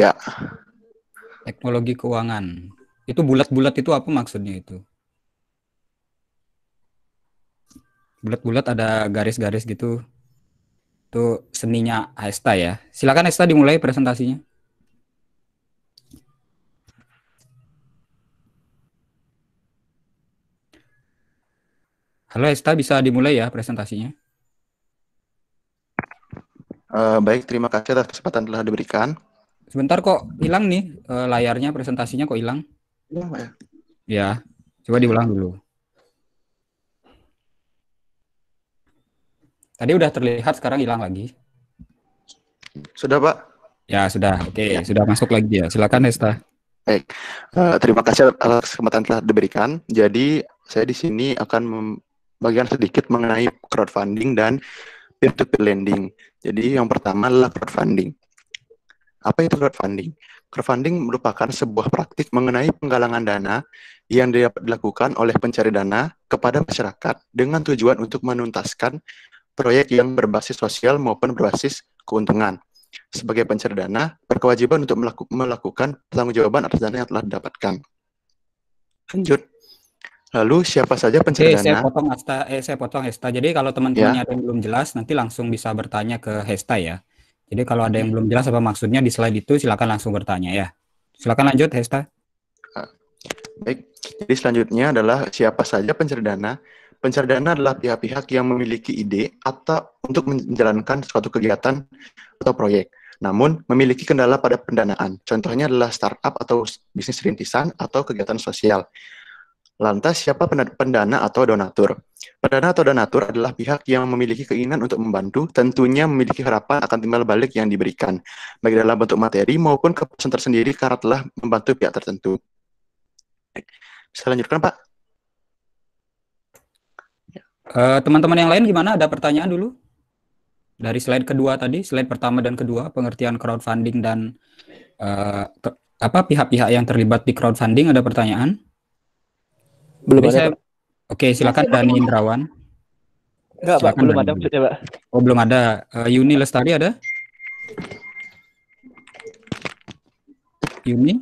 Ya. Teknologi keuangan. Itu bulat-bulat itu apa maksudnya itu? Bulat-bulat ada garis-garis gitu. Itu seninya Hesta ya. Silakan Hesta dimulai presentasinya. Halo Hesta, bisa dimulai ya presentasinya. Uh, baik, terima kasih atas kesempatan telah diberikan. Sebentar kok hilang nih uh, layarnya presentasinya kok hilang? Hilang ya? Ya, coba diulang dulu. Tadi udah terlihat, sekarang hilang lagi. Sudah, Pak? Ya, sudah. Oke, okay. ya. sudah masuk lagi ya. Silakan, Nesta. Baik. Uh, terima kasih atas kesempatan telah diberikan. Jadi, saya di sini akan membagikan sedikit mengenai crowdfunding dan peer to -peer lending. Jadi, yang pertama adalah crowdfunding. Apa itu crowdfunding? Crowdfunding merupakan sebuah praktik mengenai penggalangan dana yang dapat dilakukan oleh pencari dana kepada masyarakat dengan tujuan untuk menuntaskan proyek yang berbasis sosial maupun berbasis keuntungan. Sebagai pencari dana, berkewajiban untuk melaku melakukan pertanggungjawaban atas dana yang telah didapatkan. Lanjut. Lalu siapa saja pencari eh, dana? Saya potong Asta, eh, saya potong Hesta. Jadi kalau teman-teman ya. yang belum jelas, nanti langsung bisa bertanya ke Hesta ya. Jadi kalau ada yang belum jelas apa maksudnya di slide itu silakan langsung bertanya ya. Silakan lanjut Hesta. Ah, baik, jadi selanjutnya adalah siapa saja pencerdana. Pencerdana adalah pihak-pihak yang memiliki ide atau untuk menjalankan suatu kegiatan atau proyek. Namun, memiliki kendala pada pendanaan. Contohnya adalah startup atau bisnis rintisan atau kegiatan sosial. Lantas, siapa pendana atau donatur? Pendana atau donatur adalah pihak yang memiliki keinginan untuk membantu, tentunya memiliki harapan akan timbal balik yang diberikan, baik dalam bentuk materi maupun kepuasan tersendiri karena telah membantu pihak tertentu. Bisa lanjutkan, Pak? Eh, teman-teman uh, yang lain gimana? Ada pertanyaan dulu? Dari slide kedua tadi, slide pertama dan kedua, pengertian crowdfunding dan uh, apa pihak-pihak yang terlibat di crowdfunding, ada pertanyaan? Belum Jadi ada. Saya... Oke, silakan Dani Indrawan. Enggak, Pak, belum ada maksudnya, Pak. Oh, belum ada. Uh, Yuni Lestari ada? Yuni?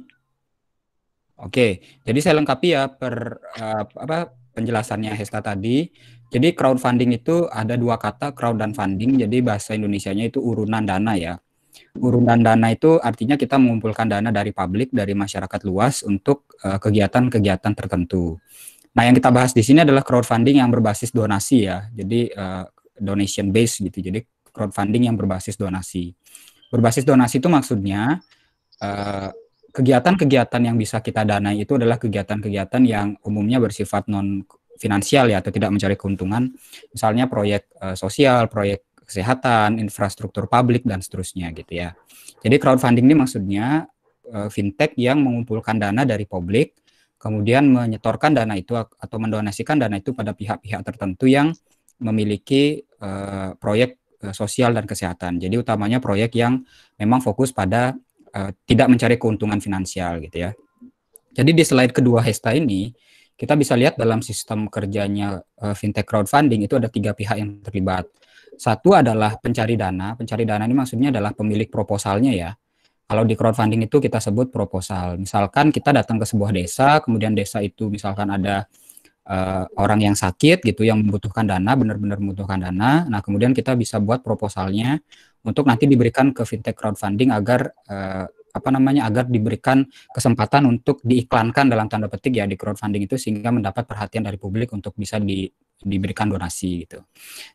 Oke, jadi saya lengkapi ya per uh, apa penjelasannya Hesta tadi. Jadi crowdfunding itu ada dua kata crowd dan funding. Jadi bahasa Indonesianya itu urunan dana ya. Urunan dana itu artinya kita mengumpulkan dana dari publik, dari masyarakat luas untuk eh, kegiatan-kegiatan uh, tertentu. Nah, yang kita bahas di sini adalah crowdfunding yang berbasis donasi ya. Jadi uh, donation based gitu. Jadi crowdfunding yang berbasis donasi. Berbasis donasi itu maksudnya kegiatan eh, kegiatan-kegiatan yang bisa kita danai itu adalah kegiatan-kegiatan yang umumnya bersifat non finansial ya atau tidak mencari keuntungan. Misalnya proyek uh, sosial, proyek kesehatan, infrastruktur publik dan seterusnya gitu ya. Jadi crowdfunding ini maksudnya uh, fintech yang mengumpulkan dana dari publik kemudian menyetorkan dana itu atau mendonasikan dana itu pada pihak-pihak tertentu yang memiliki uh, proyek uh, sosial dan kesehatan. Jadi utamanya proyek yang memang fokus pada uh, tidak mencari keuntungan finansial gitu ya. Jadi di slide kedua Hesta ini kita bisa lihat dalam sistem kerjanya uh, fintech crowdfunding itu ada tiga pihak yang terlibat. Satu adalah pencari dana. Pencari dana ini maksudnya adalah pemilik proposalnya ya kalau di crowdfunding itu kita sebut proposal. Misalkan kita datang ke sebuah desa, kemudian desa itu misalkan ada uh, orang yang sakit gitu yang membutuhkan dana, benar-benar membutuhkan dana. Nah, kemudian kita bisa buat proposalnya untuk nanti diberikan ke fintech crowdfunding agar uh, apa namanya agar diberikan kesempatan untuk diiklankan dalam tanda petik ya di crowdfunding itu sehingga mendapat perhatian dari publik untuk bisa di, diberikan donasi gitu.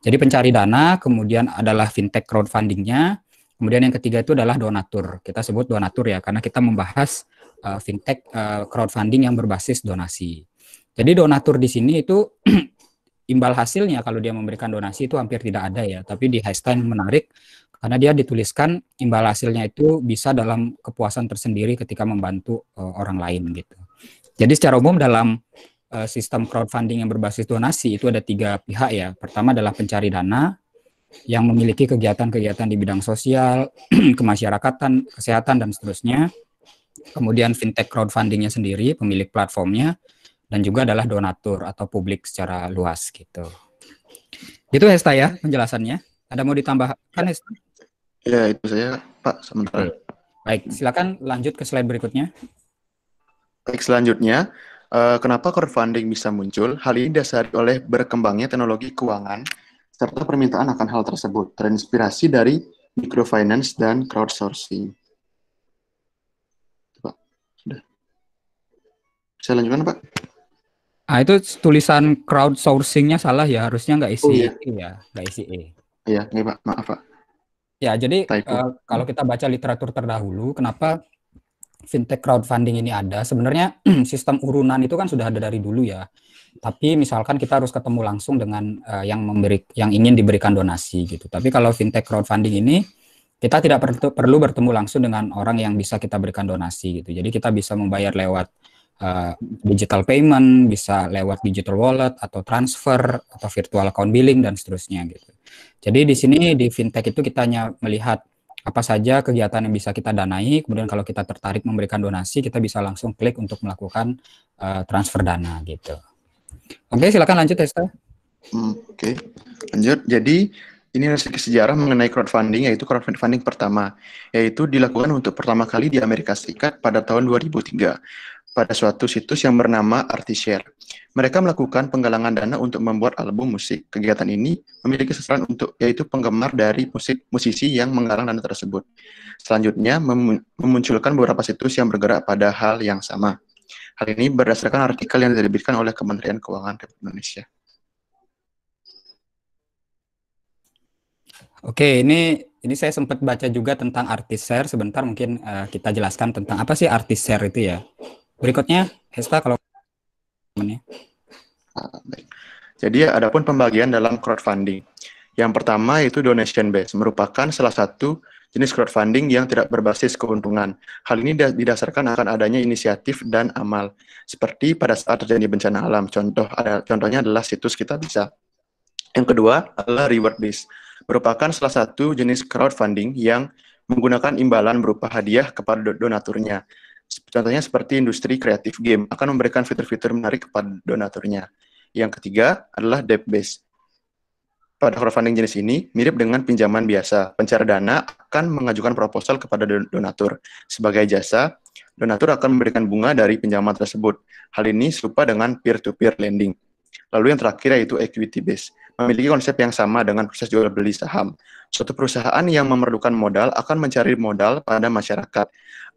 Jadi pencari dana kemudian adalah fintech crowdfundingnya, Kemudian yang ketiga itu adalah donatur. Kita sebut donatur ya karena kita membahas uh, fintech uh, crowdfunding yang berbasis donasi. Jadi donatur di sini itu imbal hasilnya kalau dia memberikan donasi itu hampir tidak ada ya. Tapi di Einstein menarik karena dia dituliskan imbal hasilnya itu bisa dalam kepuasan tersendiri ketika membantu uh, orang lain gitu. Jadi secara umum dalam uh, sistem crowdfunding yang berbasis donasi itu ada tiga pihak ya. Pertama adalah pencari dana, yang memiliki kegiatan-kegiatan di bidang sosial, kemasyarakatan, kesehatan, dan seterusnya. Kemudian fintech crowdfundingnya sendiri, pemilik platformnya, dan juga adalah donatur atau publik secara luas gitu. Itu Hesta ya penjelasannya. Ada mau ditambahkan ya. Hesta? Ya itu saya Pak sementara. Baik, silakan lanjut ke slide berikutnya. Baik, selanjutnya eh, kenapa crowdfunding bisa muncul? Hal ini dasar oleh berkembangnya teknologi keuangan serta permintaan akan hal tersebut, terinspirasi dari microfinance dan crowdsourcing. Pak, sudah. Saya lanjutkan, Pak. Ah, itu tulisan crowdsourcingnya salah ya, harusnya nggak isi oh, iya. E ya, nggak isi E. Iya, ini Pak, maaf Pak. Ya, jadi uh, kalau kita baca literatur terdahulu, kenapa fintech crowdfunding ini ada? Sebenarnya sistem urunan itu kan sudah ada dari dulu ya tapi misalkan kita harus ketemu langsung dengan uh, yang memberi yang ingin diberikan donasi gitu tapi kalau fintech crowdfunding ini kita tidak per perlu bertemu langsung dengan orang yang bisa kita berikan donasi gitu jadi kita bisa membayar lewat uh, digital payment bisa lewat digital wallet atau transfer atau virtual account billing dan seterusnya gitu jadi di sini di fintech itu kita hanya melihat apa saja kegiatan yang bisa kita danai. Kemudian kalau kita tertarik memberikan donasi, kita bisa langsung klik untuk melakukan uh, transfer dana gitu. Oke, silakan lanjut Testa. Hmm, oke, okay. lanjut. Jadi ini resiko sejarah mengenai crowdfunding yaitu crowdfunding pertama, yaitu dilakukan untuk pertama kali di Amerika Serikat pada tahun 2003 pada suatu situs yang bernama Artishare. Mereka melakukan penggalangan dana untuk membuat album musik. Kegiatan ini memiliki sasaran untuk yaitu penggemar dari musik musisi yang menggalang dana tersebut. Selanjutnya memunculkan beberapa situs yang bergerak pada hal yang sama. Hal ini berdasarkan artikel yang diterbitkan oleh Kementerian Keuangan Republik Indonesia. Oke, ini ini saya sempat baca juga tentang artis share. Sebentar mungkin uh, kita jelaskan tentang apa sih artis share itu ya. Berikutnya, Hesta kalau ah, ini. Jadi adapun pembagian dalam crowdfunding. Yang pertama itu donation base merupakan salah satu jenis crowdfunding yang tidak berbasis keuntungan. Hal ini didasarkan akan adanya inisiatif dan amal, seperti pada saat terjadi bencana alam. Contoh ada, contohnya adalah situs kita bisa. Yang kedua adalah reward based, merupakan salah satu jenis crowdfunding yang menggunakan imbalan berupa hadiah kepada donaturnya. Contohnya seperti industri kreatif game akan memberikan fitur-fitur menarik kepada donaturnya. Yang ketiga adalah debt based, pada crowdfunding jenis ini mirip dengan pinjaman biasa. Pencari dana akan mengajukan proposal kepada donatur. Sebagai jasa, donatur akan memberikan bunga dari pinjaman tersebut. Hal ini serupa dengan peer-to-peer -peer lending. Lalu yang terakhir yaitu equity base. Memiliki konsep yang sama dengan proses jual beli saham. Suatu perusahaan yang memerlukan modal akan mencari modal pada masyarakat.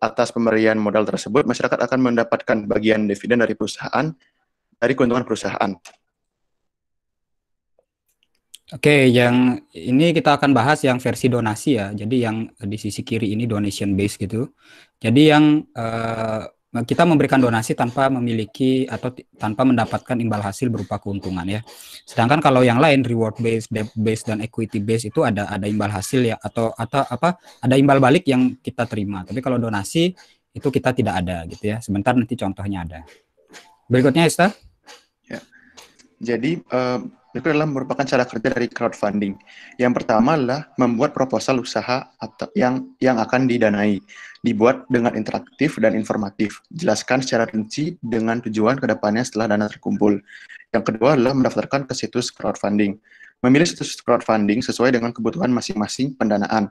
Atas pemberian modal tersebut, masyarakat akan mendapatkan bagian dividen dari perusahaan dari keuntungan perusahaan. Oke, yang ini kita akan bahas yang versi donasi ya. Jadi yang eh, di sisi kiri ini donation base gitu. Jadi yang uh, kita memberikan donasi tanpa memiliki atau tanpa mendapatkan imbal hasil berupa keuntungan ya. Sedangkan kalau yang lain reward base, debt base dan equity base itu ada ada imbal hasil ya atau atau apa ada imbal balik yang kita terima. Tapi kalau donasi itu kita tidak ada gitu ya. Sebentar nanti contohnya ada. Berikutnya Esther. Ya. Jadi uh itu adalah merupakan cara kerja dari crowdfunding. Yang pertama adalah membuat proposal usaha atau yang yang akan didanai, dibuat dengan interaktif dan informatif, jelaskan secara rinci dengan tujuan kedepannya setelah dana terkumpul. Yang kedua adalah mendaftarkan ke situs crowdfunding, memilih situs crowdfunding sesuai dengan kebutuhan masing-masing pendanaan,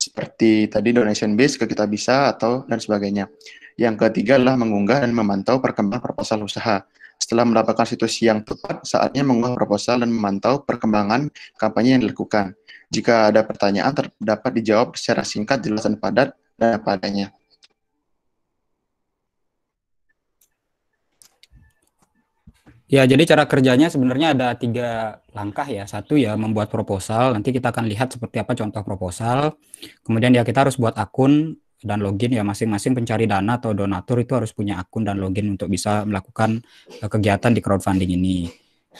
seperti tadi donation base ke kita bisa atau dan sebagainya. Yang ketiga adalah mengunggah dan memantau perkembangan proposal usaha setelah mendapatkan situasi yang tepat, saatnya mengubah proposal dan memantau perkembangan kampanye yang dilakukan. Jika ada pertanyaan, dapat dijawab secara singkat, jelas, dan padat dan padanya. Ya, jadi cara kerjanya sebenarnya ada tiga langkah ya. Satu ya membuat proposal, nanti kita akan lihat seperti apa contoh proposal. Kemudian ya kita harus buat akun dan login ya masing-masing pencari dana atau donatur itu harus punya akun dan login untuk bisa melakukan eh, kegiatan di crowdfunding ini.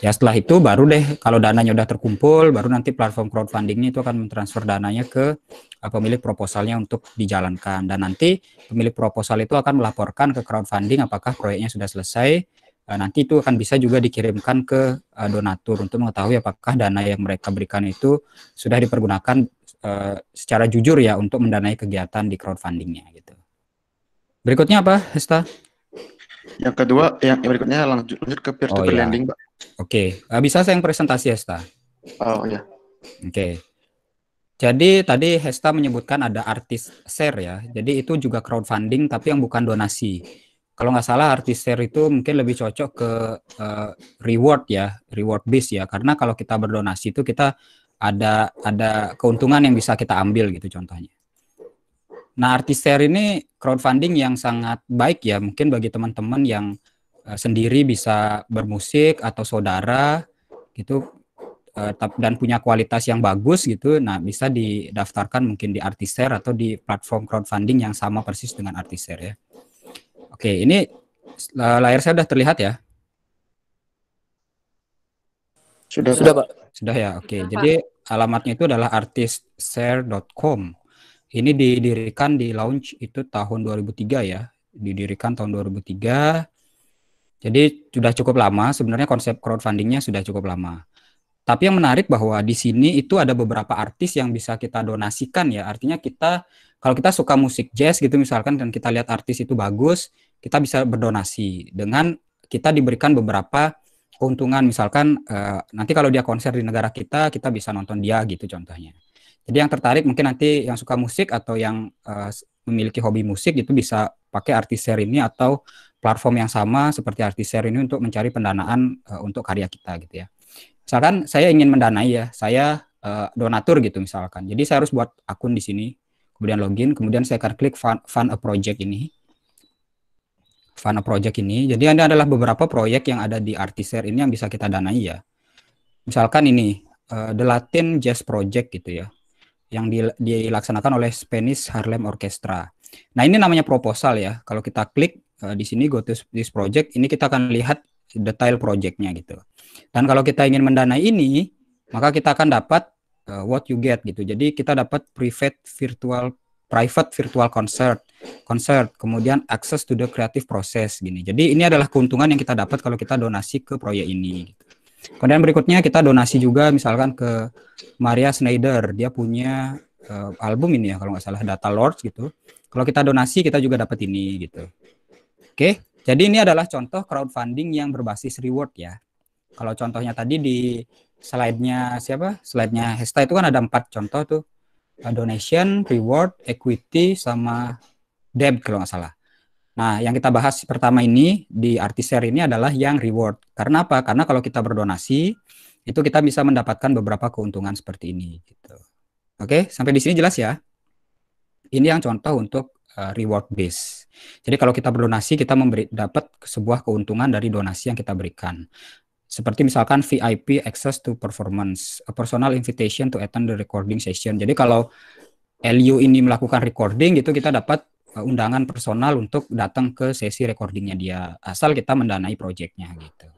Ya setelah itu baru deh kalau dananya udah terkumpul baru nanti platform crowdfunding itu akan mentransfer dananya ke eh, pemilik proposalnya untuk dijalankan dan nanti pemilik proposal itu akan melaporkan ke crowdfunding apakah proyeknya sudah selesai eh, nanti itu akan bisa juga dikirimkan ke donatur untuk mengetahui apakah dana yang mereka berikan itu sudah dipergunakan Eh, secara jujur ya untuk mendanai kegiatan di crowdfundingnya gitu. Berikutnya apa, Hesta? Yang kedua, yang berikutnya lanjut, lanjut ke peer to oh, peer iya. lending, Pak. Oke, okay. Eh, bisa saya yang presentasi Hesta? Oh ya. Oke. Okay. Jadi tadi Hesta menyebutkan ada artis share ya. Jadi itu juga crowdfunding tapi yang bukan donasi. Kalau nggak salah artis share itu mungkin lebih cocok ke uh, reward ya, reward base ya. Karena kalau kita berdonasi itu kita ada ada keuntungan yang bisa kita ambil gitu contohnya. Nah, artis share ini crowdfunding yang sangat baik ya mungkin bagi teman-teman yang uh, sendiri bisa bermusik atau saudara gitu uh, dan punya kualitas yang bagus gitu. Nah, bisa didaftarkan mungkin di artis share atau di platform crowdfunding yang sama persis dengan artis share ya. Oke, ini eh, layar saya sudah terlihat ya? Sudah, sudah Pak. Sudah ya, oke. Okay. Jadi alamatnya itu adalah artistshare.com. Ini didirikan di launch itu tahun 2003 ya. Didirikan tahun 2003. Jadi sudah cukup lama, sebenarnya konsep crowdfundingnya sudah cukup lama. Tapi yang menarik bahwa di sini itu ada beberapa artis yang bisa kita donasikan ya. Artinya kita kalau kita suka musik jazz gitu misalkan dan kita lihat artis itu bagus, kita bisa berdonasi dengan kita diberikan beberapa keuntungan misalkan uh, nanti kalau dia konser di negara kita kita bisa nonton dia gitu contohnya jadi yang tertarik mungkin nanti yang suka musik atau yang uh, memiliki hobi musik itu bisa pakai artis share ini atau platform yang sama seperti artis share ini untuk mencari pendanaan uh, untuk karya kita gitu ya misalkan saya ingin mendanai ya saya uh, donatur gitu misalkan jadi saya harus buat akun di sini kemudian login kemudian saya akan klik fund, fund a project ini Fana Project ini. Jadi ini adalah beberapa proyek yang ada di Artiser ini yang bisa kita danai ya. Misalkan ini uh, The Latin Jazz Project gitu ya, yang dilaksanakan oleh Spanish Harlem Orchestra. Nah ini namanya proposal ya. Kalau kita klik uh, di sini go to this project, ini kita akan lihat detail projectnya gitu. Dan kalau kita ingin mendanai ini, maka kita akan dapat uh, what you get gitu. Jadi kita dapat private virtual private virtual concert, concert, kemudian access to the creative process gini. Jadi ini adalah keuntungan yang kita dapat kalau kita donasi ke proyek ini. Gitu. Kemudian berikutnya kita donasi juga misalkan ke Maria Schneider, dia punya uh, album ini ya kalau nggak salah Data Lords gitu. Kalau kita donasi kita juga dapat ini gitu. Oke, jadi ini adalah contoh crowdfunding yang berbasis reward ya. Kalau contohnya tadi di slide-nya siapa? Slide-nya Hesta itu kan ada empat contoh tuh Uh, donation, reward, equity, sama debt kalau nggak salah. Nah, yang kita bahas pertama ini di Artiser ini adalah yang reward. Karena apa? Karena kalau kita berdonasi, itu kita bisa mendapatkan beberapa keuntungan seperti ini. Gitu. Oke, sampai di sini jelas ya. Ini yang contoh untuk uh, reward base. Jadi kalau kita berdonasi, kita memberi dapat sebuah keuntungan dari donasi yang kita berikan seperti misalkan VIP access to performance, a personal invitation to attend the recording session. Jadi kalau LU ini melakukan recording gitu kita dapat uh, undangan personal untuk datang ke sesi recordingnya dia asal kita mendanai proyeknya gitu.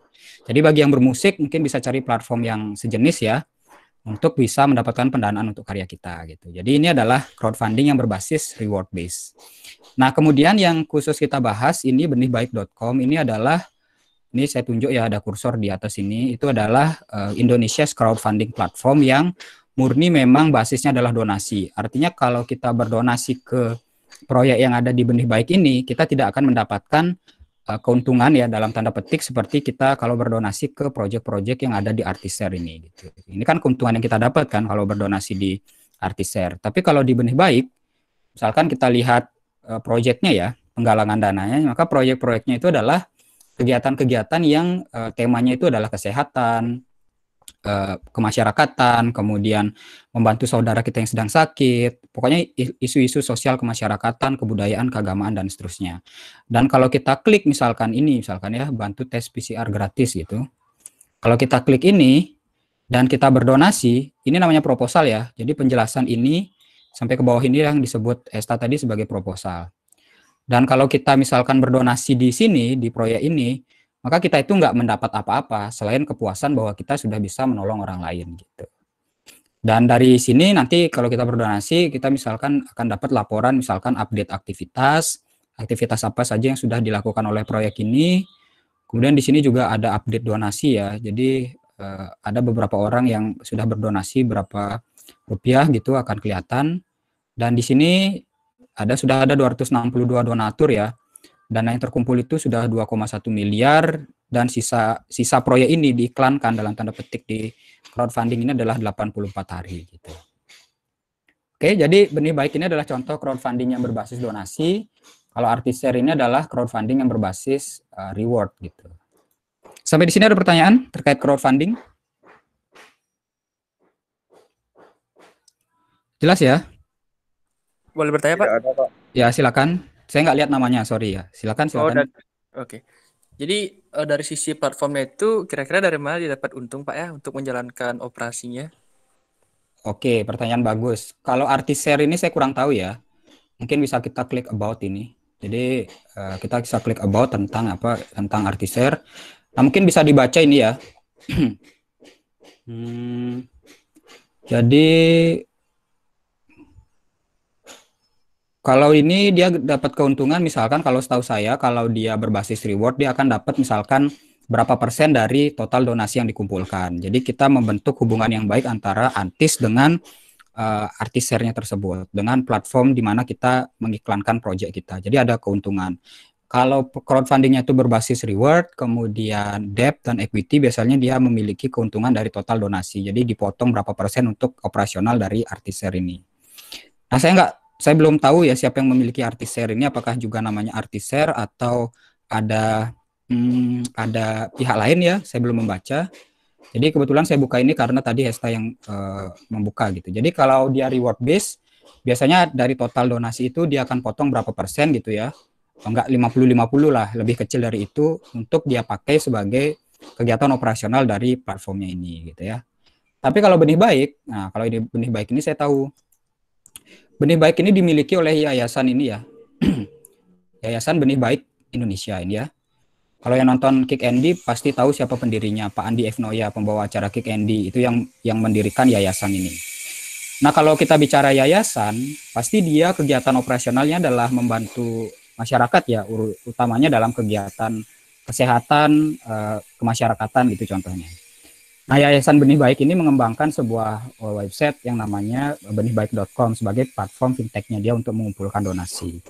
Jadi bagi yang bermusik mungkin bisa cari platform yang sejenis ya untuk bisa mendapatkan pendanaan untuk karya kita gitu. Jadi ini adalah crowdfunding yang berbasis reward base Nah, kemudian yang khusus kita bahas ini benihbaik.com ini adalah ini saya tunjuk ya ada kursor di atas ini itu adalah uh, Indonesia's crowdfunding platform yang murni memang basisnya adalah donasi. Artinya kalau kita berdonasi ke proyek yang ada di benih baik ini, kita tidak akan mendapatkan uh, keuntungan ya dalam tanda petik seperti kita kalau berdonasi ke proyek-proyek yang ada di Artiser ini gitu. Ini kan keuntungan yang kita dapatkan kalau berdonasi di Artiser. Tapi kalau di benih baik misalkan kita lihat uh, eh, proyeknya ya, penggalangan dananya, maka proyek-proyeknya itu adalah kegiatan-kegiatan yang uh, temanya itu adalah kesehatan, uh, kemasyarakatan, kemudian membantu saudara kita yang sedang sakit, pokoknya isu-isu sosial kemasyarakatan, kebudayaan, keagamaan dan seterusnya. Dan kalau kita klik misalkan ini misalkan ya bantu tes PCR gratis gitu. Kalau kita klik ini dan kita berdonasi, ini namanya proposal ya. Jadi penjelasan ini sampai ke bawah ini yang disebut ESTA tadi sebagai proposal. Dan kalau kita misalkan berdonasi di sini, di proyek ini, maka kita itu nggak mendapat apa-apa selain kepuasan bahwa kita sudah bisa menolong orang lain gitu. Dan dari sini nanti kalau kita berdonasi, kita misalkan akan dapat laporan misalkan update aktivitas, aktivitas apa saja yang sudah dilakukan oleh proyek ini. Kemudian di sini juga ada update donasi ya. Jadi eh, ada beberapa orang yang sudah berdonasi berapa rupiah gitu akan kelihatan. Dan di sini ada sudah ada 262 donatur ya. Dana yang terkumpul itu sudah 2,1 miliar dan sisa sisa proyek ini diiklankan dalam tanda petik di crowdfunding ini adalah 84 hari gitu. Oke, jadi benih baik ini adalah contoh crowdfunding yang berbasis donasi. Kalau artis share ini adalah crowdfunding yang berbasis uh, reward gitu. Sampai di sini ada pertanyaan terkait crowdfunding? Jelas ya? boleh bertanya Tidak Pak? Ada, Pak. Ya silakan. Saya nggak lihat namanya, sorry ya. Silakan oh, silakan. Oh, Oke. Jadi eh, dari sisi platformnya itu kira-kira dari mana didapat untung Pak ya untuk menjalankan operasinya? Oke, pertanyaan bagus. Kalau artis share ini saya kurang tahu ya. Mungkin bisa kita klik about ini. Jadi eh, kita bisa klik about tentang apa tentang artis share. Nah, mungkin bisa dibaca ini ya. hmm, jadi Kalau ini dia dapat keuntungan misalkan kalau setahu saya kalau dia berbasis reward dia akan dapat misalkan berapa persen dari total donasi yang dikumpulkan. Jadi kita membentuk hubungan yang baik antara artis dengan uh, eh, artis share-nya tersebut dengan platform di mana kita mengiklankan proyek kita. Jadi ada keuntungan. Kalau crowdfundingnya itu berbasis reward, kemudian debt dan equity biasanya dia memiliki keuntungan dari total donasi. Jadi dipotong berapa persen untuk operasional dari artis share ini. Nah saya nggak saya belum tahu ya siapa yang memiliki artis share ini apakah juga namanya artis share atau ada hmm, ada pihak lain ya saya belum membaca jadi kebetulan saya buka ini karena tadi Hesta yang uh, membuka gitu jadi kalau dia reward base biasanya dari total donasi itu dia akan potong berapa persen gitu ya enggak 50-50 lah lebih kecil dari itu untuk dia pakai sebagai kegiatan operasional dari platformnya ini gitu ya tapi kalau benih baik nah kalau ini benih baik ini saya tahu Benih baik ini dimiliki oleh yayasan ini ya. yayasan Benih Baik Indonesia ini ya. Kalau yang nonton Kick Andy pasti tahu siapa pendirinya, Pak Andi Efnoya, pembawa acara Kick Andy, itu yang yang mendirikan yayasan ini. Nah, kalau kita bicara yayasan, pasti dia kegiatan operasionalnya adalah membantu masyarakat ya, utamanya dalam kegiatan kesehatan, eh, kemasyarakatan gitu contohnya. Nah, Yayasan Benih Baik ini mengembangkan sebuah uh, website yang namanya benihbaik.com sebagai platform fintechnya dia untuk mengumpulkan donasi.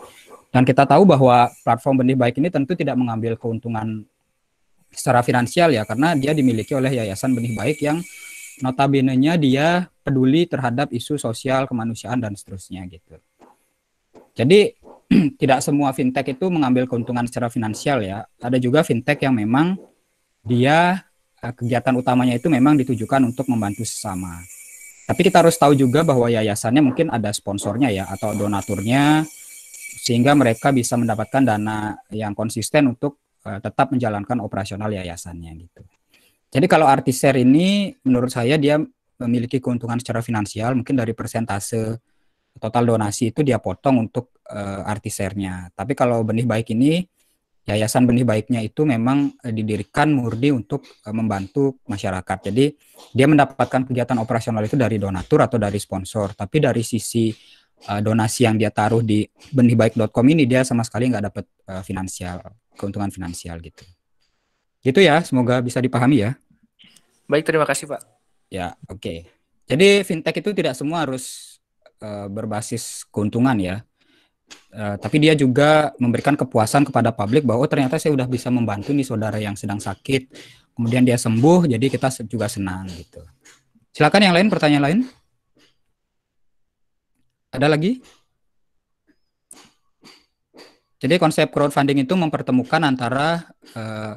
Dan kita tahu bahwa platform Benih Baik ini tentu tidak mengambil keuntungan secara finansial ya, karena dia dimiliki oleh Yayasan Benih Baik yang notabene dia peduli terhadap isu sosial, kemanusiaan, dan seterusnya gitu. Jadi tidak semua fintech itu mengambil keuntungan secara finansial ya. Ada juga fintech yang memang dia Eh, kegiatan utamanya itu memang ditujukan untuk membantu sesama. Tapi kita harus tahu juga bahwa yayasannya mungkin ada sponsornya ya atau donaturnya sehingga mereka bisa mendapatkan dana yang konsisten untuk uh, tetap menjalankan operasional yayasannya gitu. Jadi kalau artis share ini menurut saya dia memiliki keuntungan secara finansial mungkin dari persentase total donasi itu dia potong untuk uh, artis Tapi kalau benih baik ini Yayasan Benih Baiknya itu memang eh, didirikan murni untuk eh, membantu masyarakat. Jadi dia mendapatkan kegiatan operasional itu dari donatur atau dari sponsor. Tapi dari sisi eh, donasi yang dia taruh di benihbaik.com ini dia sama sekali nggak dapat finansial keuntungan finansial gitu. Gitu ya, semoga bisa dipahami ya. Baik, terima kasih Pak. Ya, oke. Okay. Jadi fintech itu tidak semua harus berbasis keuntungan ya. Eh, tapi dia juga memberikan kepuasan kepada publik bahwa oh, ternyata saya sudah bisa membantu nih saudara yang sedang sakit. Kemudian dia sembuh, jadi kita juga senang gitu. Silakan yang lain pertanyaan lain. Ada lagi? Jadi konsep crowdfunding itu mempertemukan antara uh,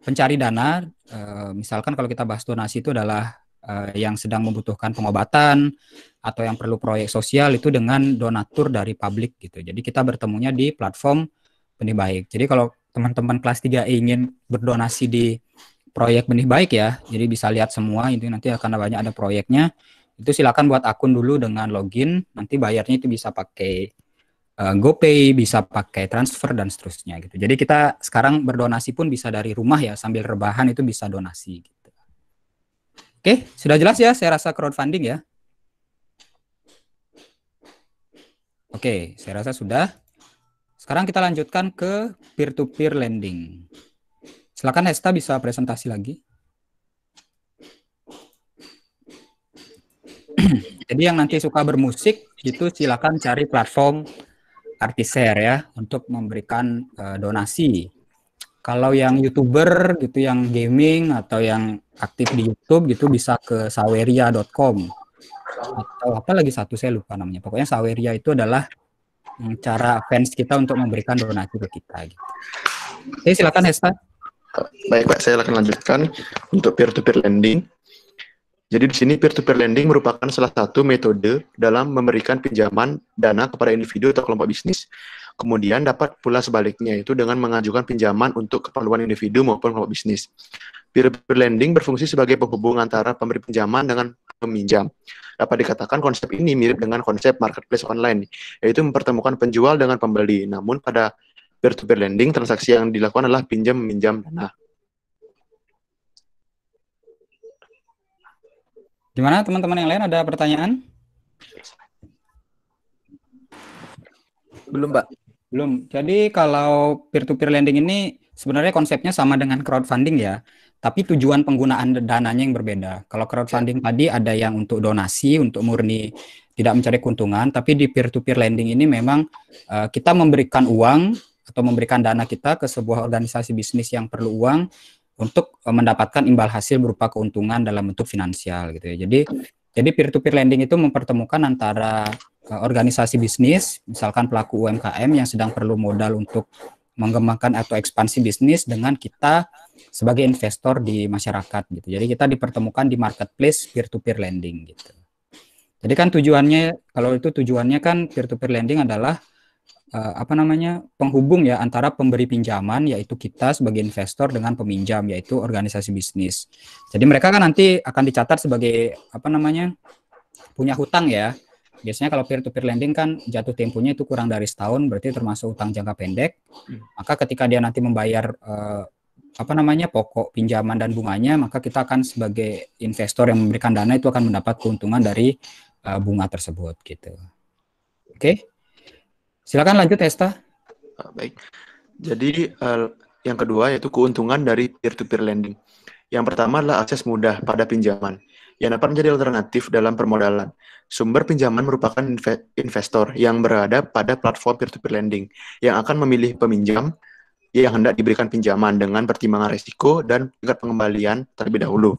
pencari dana, uh, misalkan kalau kita bahas donasi itu adalah uh, yang sedang membutuhkan pengobatan atau yang perlu proyek sosial itu dengan donatur dari publik gitu. Jadi kita bertemunya di platform benih baik. Jadi kalau teman-teman kelas 3 ingin berdonasi di proyek benih baik ya, jadi bisa lihat semua itu nanti akan banyak ada proyeknya. Itu silakan buat akun dulu dengan login, nanti bayarnya itu bisa pakai eh, GoPay, bisa pakai transfer dan seterusnya gitu. Jadi kita sekarang berdonasi pun bisa dari rumah ya sambil rebahan itu bisa donasi gitu. Oke, sudah jelas ya saya rasa crowdfunding ya. Oke, saya rasa sudah. Sekarang kita lanjutkan ke peer-to-peer -peer lending. Silakan Hesta bisa presentasi lagi. Jadi yang nanti suka bermusik itu silakan cari platform share ya untuk memberikan uh, donasi kalau yang youtuber gitu yang gaming atau yang aktif di YouTube gitu bisa ke saweria.com atau apa lagi satu saya lupa namanya. Pokoknya Saweria itu adalah hmm, cara fans kita untuk memberikan donasi ke kita gitu. Oke, silakan Hesta. Baik, Pak, saya akan lanjutkan untuk peer-to-peer lending. Jadi di sini peer to -peer lending merupakan salah satu metode dalam memberikan pinjaman dana kepada individu atau kelompok bisnis Kemudian dapat pula sebaliknya itu dengan mengajukan pinjaman untuk keperluan individu maupun kelompok bisnis. Peer-to-peer lending berfungsi sebagai penghubung antara pemberi pinjaman dengan peminjam. Dapat dikatakan konsep ini mirip dengan konsep marketplace online, yaitu mempertemukan penjual dengan pembeli. Namun pada peer-to-peer lending, transaksi yang dilakukan adalah pinjam-meminjam dana. Gimana teman-teman yang lain ada pertanyaan? Belum, Pak. Belum. Jadi kalau peer-to-peer lending ini sebenarnya konsepnya sama dengan crowdfunding ya, tapi tujuan penggunaan dananya yang berbeda. Kalau crowdfunding ya. tadi ada yang untuk donasi, untuk murni tidak mencari keuntungan, tapi di peer-to-peer lending ini memang uh, kita memberikan uang atau memberikan dana kita ke sebuah organisasi bisnis yang perlu uang untuk eh, mendapatkan imbal hasil berupa keuntungan dalam bentuk finansial gitu ya. Jadi jadi peer-to-peer lending itu mempertemukan antara e, organisasi bisnis, misalkan pelaku UMKM yang sedang perlu modal untuk mengembangkan atau ekspansi bisnis dengan kita sebagai investor di masyarakat gitu. Jadi kita dipertemukan di marketplace peer-to-peer lending gitu. Jadi kan tujuannya kalau itu tujuannya kan peer to -peer lending adalah uh, apa namanya penghubung ya antara pemberi pinjaman yaitu kita sebagai investor dengan peminjam yaitu organisasi bisnis. Jadi mereka kan nanti akan dicatat sebagai apa namanya punya hutang ya. Biasanya kalau peer to peer lending kan jatuh temponya itu kurang dari setahun berarti termasuk hutang jangka pendek. Hmm. Maka ketika dia nanti membayar uh, apa namanya pokok pinjaman dan bunganya maka kita akan sebagai investor yang memberikan dana itu akan mendapat keuntungan dari uh, bunga tersebut gitu. Oke. Okay? Silakan lanjut Esta. Ah, baik. Jadi eh, yang kedua yaitu keuntungan dari peer-to-peer lending. Yang pertama adalah akses mudah pada pinjaman yang dapat menjadi alternatif dalam permodalan. Sumber pinjaman merupakan investor yang berada pada platform peer-to-peer lending yang akan memilih peminjam yang hendak diberikan pinjaman dengan pertimbangan risiko dan tingkat pengembalian terlebih dahulu.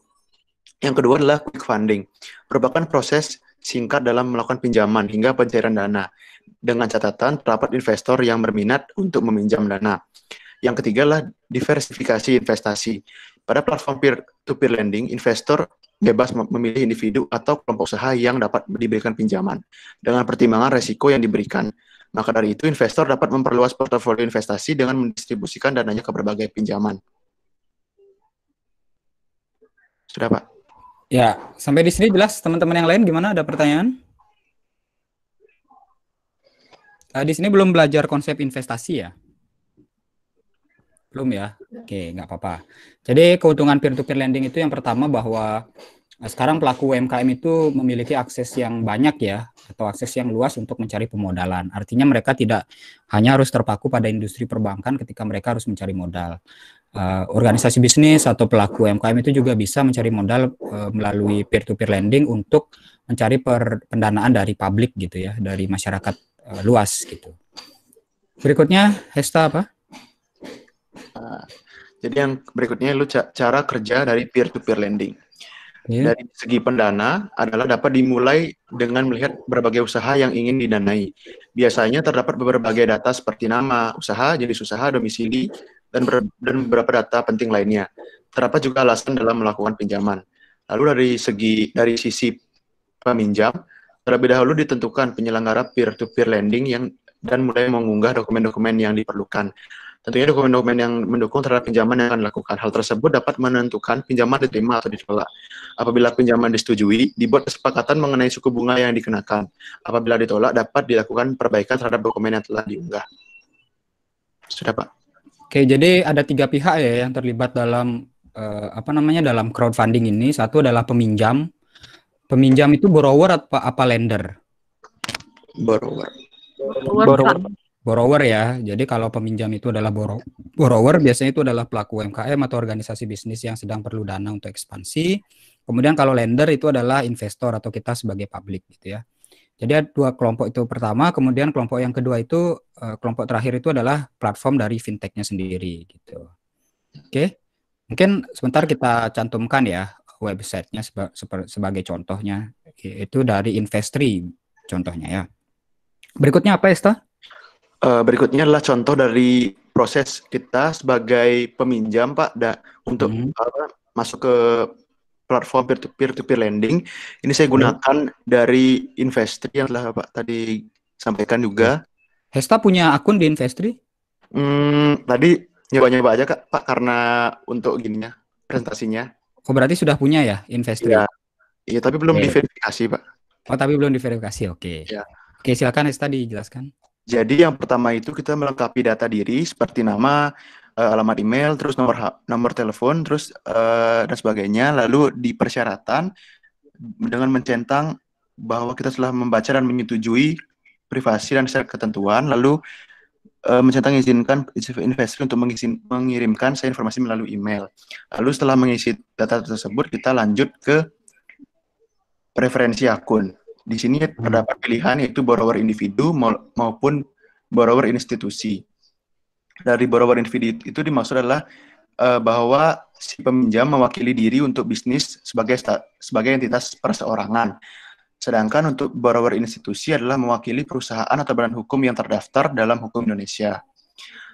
Yang kedua adalah quick funding, merupakan proses singkat dalam melakukan pinjaman hingga pencairan dana dengan catatan terdapat investor yang berminat untuk meminjam dana. Yang ketiga adalah diversifikasi investasi. Pada platform peer-to-peer lending, investor bebas memilih individu atau kelompok usaha yang dapat diberikan pinjaman dengan pertimbangan resiko yang diberikan. Maka dari itu, investor dapat memperluas portofolio investasi dengan mendistribusikan dananya ke berbagai pinjaman. Sudah, Pak? Ya, sampai di sini jelas teman-teman yang lain gimana ada pertanyaan? uh, di sini belum belajar konsep investasi ya? Belum ya? Oke, nggak apa-apa. Jadi keuntungan peer-to-peer lending itu yang pertama bahwa eh, sekarang pelaku UMKM itu memiliki akses yang banyak ya atau akses yang luas untuk mencari pemodalan. Artinya mereka tidak hanya harus terpaku pada industri perbankan ketika mereka harus mencari modal. Uh, organisasi bisnis atau pelaku UMKM itu juga bisa mencari modal uh, melalui peer-to-peer -peer lending untuk mencari pendanaan dari publik gitu ya, dari masyarakat uh, luas gitu. Berikutnya Hesta apa? Uh, jadi yang berikutnya lu cara kerja dari peer to peer lending. Yeah. Dari segi pendana adalah dapat dimulai dengan melihat berbagai usaha yang ingin didanai. Biasanya terdapat berbagai data seperti nama usaha, jenis usaha, domisili, dan, ber dan beberapa data penting lainnya. Terdapat juga alasan dalam melakukan pinjaman. Lalu dari segi dari sisi peminjam, Terlebih dahulu ditentukan penyelenggara peer-to-peer lending yang dan mulai mengunggah dokumen-dokumen yang diperlukan. Tentunya dokumen-dokumen yang mendukung terhadap pinjaman yang akan dilakukan. Hal tersebut dapat menentukan pinjaman diterima atau ditolak. Apabila pinjaman disetujui, dibuat kesepakatan mengenai suku bunga yang dikenakan. Apabila ditolak, dapat dilakukan perbaikan terhadap dokumen yang telah diunggah. Sudah, Pak. Oke, jadi ada tiga pihak ya yang terlibat dalam uh, apa namanya dalam crowdfunding ini. Satu adalah peminjam, Peminjam itu borrower atau apa lender? Borrower. Borrower. borrower. ya. Jadi kalau peminjam itu adalah borrower, biasanya itu adalah pelaku UMKM atau organisasi bisnis yang sedang perlu dana untuk ekspansi. Kemudian kalau lender itu adalah investor atau kita sebagai publik gitu ya. Jadi dua kelompok itu pertama, kemudian kelompok yang kedua itu eh, kelompok terakhir itu adalah platform dari fintechnya sendiri gitu. Oke, mungkin sebentar kita cantumkan ya websitenya seba, seba, sebagai contohnya itu dari Investri contohnya ya. Berikutnya apa Esta? Uh, eh, berikutnya adalah contoh dari proses kita sebagai peminjam Pak da, untuk hmm. uh, masuk ke platform peer-to-peer -peer peer lending. Ini saya hmm. gunakan hmm. dari Investri yang telah Pak tadi sampaikan juga. Hesta hmm. punya akun di Investri? Hmm, tadi nyoba-nyoba aja Kak, Pak karena untuk gininya presentasinya. Kok oh, berarti sudah punya ya investor? Iya, ya, iya, tapi belum okay. diverifikasi pak. Oh tapi belum diverifikasi, oke. Okay. Ya. Oke okay, silakan Esta dijelaskan. Jadi yang pertama itu kita melengkapi data diri seperti nama, eh, alamat email, terus nomor nomor telepon, terus eh, dan sebagainya. Lalu di persyaratan dengan mencentang bahwa kita telah membaca dan menyetujui privasi dan syarat ketentuan. Lalu uh, eh, mencentang izinkan investor untuk mengizin, mengirimkan saya informasi melalui email. Lalu setelah mengisi data tersebut, kita lanjut ke preferensi akun. Di sini hmm. terdapat pilihan yaitu borrower individu maupun borrower institusi. Dari borrower individu itu dimaksud adalah uh, bahwa si peminjam mewakili diri untuk bisnis sebagai sebagai entitas perseorangan. Sedangkan untuk borrower institusi adalah mewakili perusahaan atau badan hukum yang terdaftar dalam hukum Indonesia.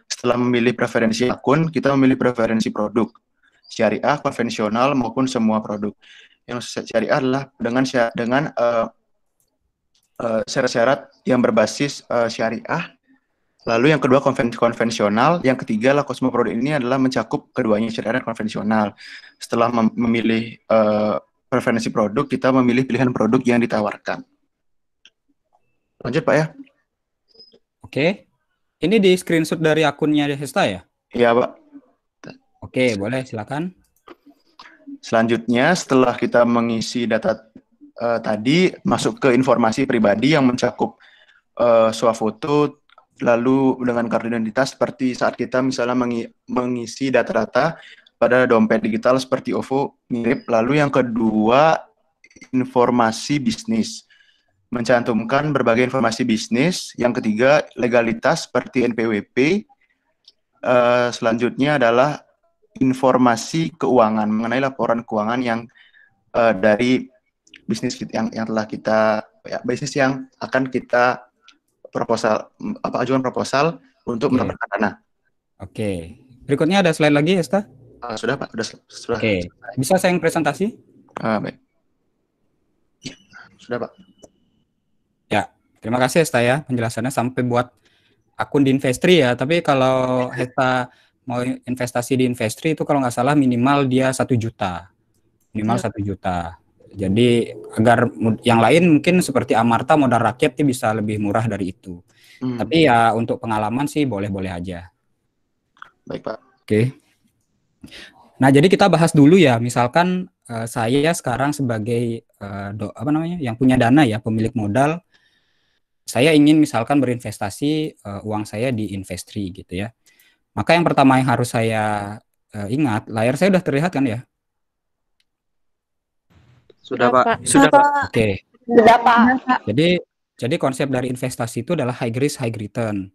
Setelah memilih preferensi akun, kita memilih preferensi produk, syariah, konvensional maupun semua produk. Yang syariah adalah dengan dengan uh, uh, syarat-syarat yang berbasis uh, syariah. Lalu yang kedua konvensional, yang ketiga lah kosmo ini adalah mencakup keduanya syariah dan konvensional. Setelah memilih uh, preferensi produk, kita memilih pilihan produk yang ditawarkan. Lanjut Pak ya. Oke. Ini di screenshot dari akunnya Hesta ya? Iya Pak. Oke, boleh silakan. Selanjutnya setelah kita mengisi data uh, tadi masuk ke informasi pribadi yang mencakup uh, eh, swafoto lalu dengan kartu identitas seperti saat kita misalnya mengisi data-data pada dompet digital seperti OVO mirip. Lalu yang kedua, informasi bisnis. Mencantumkan berbagai informasi bisnis. Yang ketiga, legalitas seperti NPWP. Uh, eh, selanjutnya adalah informasi keuangan mengenai laporan keuangan yang uh, dari bisnis yang yang telah kita ya, bisnis yang akan kita proposal apa ajuan proposal untuk okay. mendapatkan dana. Oke. Okay. Berikutnya ada selain lagi, Esta. Uh, sudah Pak, sudah sudah. Oke. Okay. Bisa saya yang presentasi? Uh, baik. sudah Pak. Ya, terima kasih Hesta ya penjelasannya sampai buat akun di Investri ya. Tapi kalau Hesta mau investasi di Investri itu kalau nggak salah minimal dia satu juta, minimal iya. satu ya. juta. Jadi agar yang lain mungkin seperti Amarta modal rakyat itu bisa lebih murah dari itu. Hmm. Tapi ya untuk pengalaman sih boleh-boleh aja. Baik pak. Oke. Okay. Nah, jadi kita bahas dulu ya, misalkan uh, saya sekarang sebagai uh, do, apa namanya, yang punya dana ya, pemilik modal, saya ingin misalkan berinvestasi uh, uang saya di Investri gitu ya. Maka yang pertama yang harus saya uh, ingat, layar saya sudah terlihat kan ya? Sudah, Pak. Sudah, Pak. Oke. Okay. Sudah, Pak. Jadi jadi konsep dari investasi itu adalah high risk high return.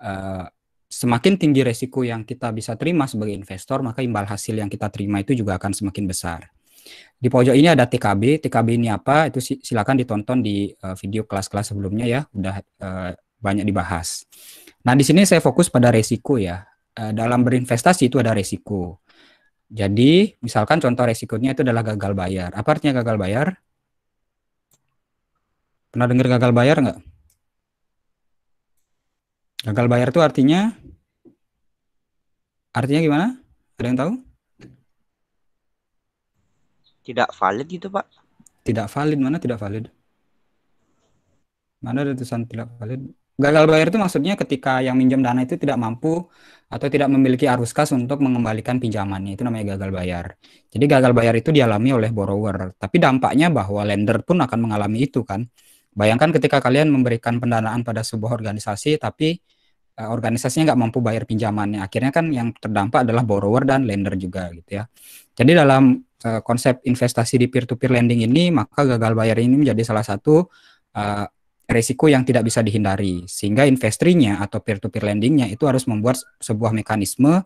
Uh, semakin tinggi resiko yang kita bisa terima sebagai investor, maka imbal hasil yang kita terima itu juga akan semakin besar. Di pojok ini ada TKB. TKB ini apa? Itu silakan ditonton di eh, video kelas-kelas sebelumnya ya, udah eh, banyak dibahas. Nah, di sini saya fokus pada resiko ya. Eh, dalam berinvestasi itu ada resiko. Jadi, misalkan contoh resikonya itu adalah gagal bayar. Apa artinya gagal bayar? Pernah dengar gagal bayar nggak? Gagal nah, bayar itu artinya artinya gimana? Ada yang tahu? Tidak valid gitu, Pak. Tidak valid mana tidak valid? Mana ada tulisan tidak valid? Gagal bayar itu maksudnya ketika yang minjam dana itu tidak mampu atau tidak memiliki arus kas untuk mengembalikan pinjamannya. Itu namanya gagal bayar. Jadi gagal bayar itu dialami oleh borrower. Tapi dampaknya bahwa lender pun akan mengalami itu kan. Bayangkan ketika kalian memberikan pendanaan pada sebuah organisasi tapi Eh, organisasinya nggak mampu bayar pinjamannya. Akhirnya kan yang terdampak adalah borrower dan lender juga gitu ya. Jadi dalam uh, konsep investasi di peer-to-peer lending ini, maka gagal bayar ini menjadi salah satu uh, resiko yang tidak bisa dihindari. Sehingga investrinya atau peer-to-peer -peer lendingnya itu harus membuat sebuah mekanisme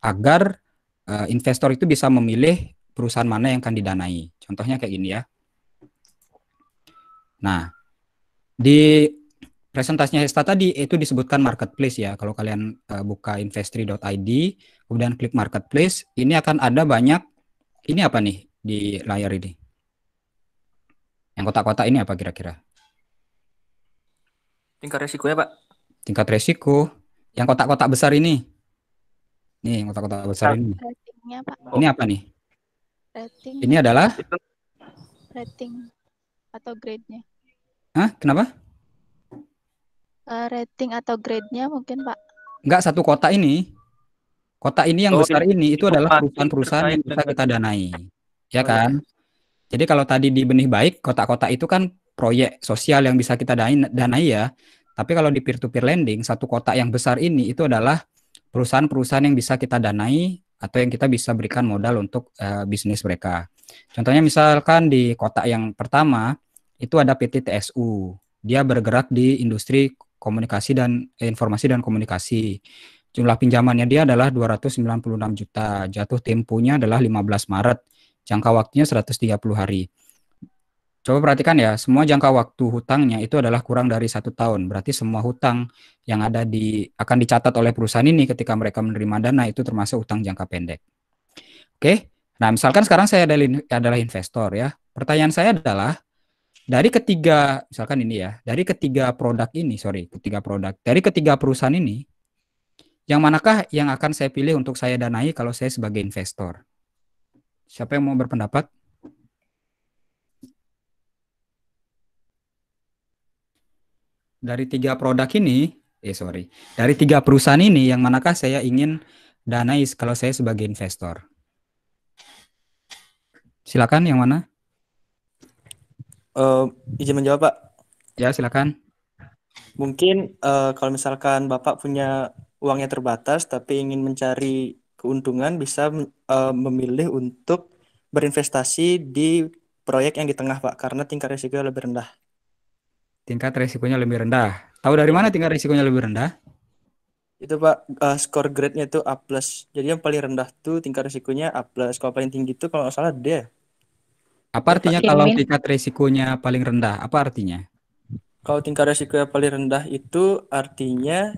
agar uh, investor itu bisa memilih perusahaan mana yang akan didanai. Contohnya kayak gini ya. Nah, di presentasinya Hesta tadi itu disebutkan marketplace ya. Kalau kalian uh, buka investri.id, kemudian klik marketplace, ini akan ada banyak ini apa nih di layar ini? Yang kotak-kotak ini apa kira-kira? Tingkat resiko ya, Pak? Tingkat resiko. Yang kotak-kotak besar ini. Nih, yang kotak-kotak besar ini. Ratingnya, Pak. Ini apa nih? Rating. Ini adalah rating atau grade-nya. Hah? Kenapa? Uh, rating atau grade-nya mungkin Pak? Enggak, satu kota ini. Kota ini yang oh, besar ini itu adalah perusahaan-perusahaan yang bisa kita danai. Ya oh, iya. kan? Jadi kalau tadi di benih baik, kota-kota itu kan proyek sosial yang bisa kita danai, danai ya. Tapi kalau di peer-to-peer -peer lending, satu kota yang besar ini itu adalah perusahaan-perusahaan yang bisa kita danai atau yang kita bisa berikan modal untuk uh, bisnis mereka. Contohnya misalkan di kota yang pertama itu ada PT TSU. Dia bergerak di industri komunikasi dan eh, informasi dan komunikasi. Jumlah pinjamannya dia adalah 296 juta. Jatuh temponya adalah 15 Maret. Jangka waktunya 130 hari. Coba perhatikan ya, semua jangka waktu hutangnya itu adalah kurang dari satu tahun. Berarti semua hutang yang ada di akan dicatat oleh perusahaan ini ketika mereka menerima dana itu termasuk hutang jangka pendek. Oke, nah misalkan sekarang saya adalah investor ya. Pertanyaan saya adalah dari ketiga misalkan ini ya, dari ketiga produk ini, sorry, ketiga produk, dari ketiga perusahaan ini, yang manakah yang akan saya pilih untuk saya danai kalau saya sebagai investor? Siapa yang mau berpendapat? Dari tiga produk ini, eh sorry, dari tiga perusahaan ini yang manakah saya ingin danai kalau saya sebagai investor? Silakan yang mana? uh, izin menjawab Pak. Ya silakan. Mungkin uh, kalau misalkan Bapak punya uangnya terbatas tapi ingin mencari keuntungan bisa uh, memilih untuk berinvestasi di proyek yang di tengah Pak karena tingkat risikonya lebih rendah. Tingkat risikonya lebih rendah. Tahu dari mana tingkat risikonya lebih rendah? Itu Pak uh, skor grade-nya itu A+. Jadi yang paling rendah tuh tingkat risikonya A+. Kalau paling tinggi itu kalau nggak salah D. Apa artinya Pak kalau Imin. tingkat resikonya paling rendah? Apa artinya? Kalau tingkat resiko yang paling rendah itu artinya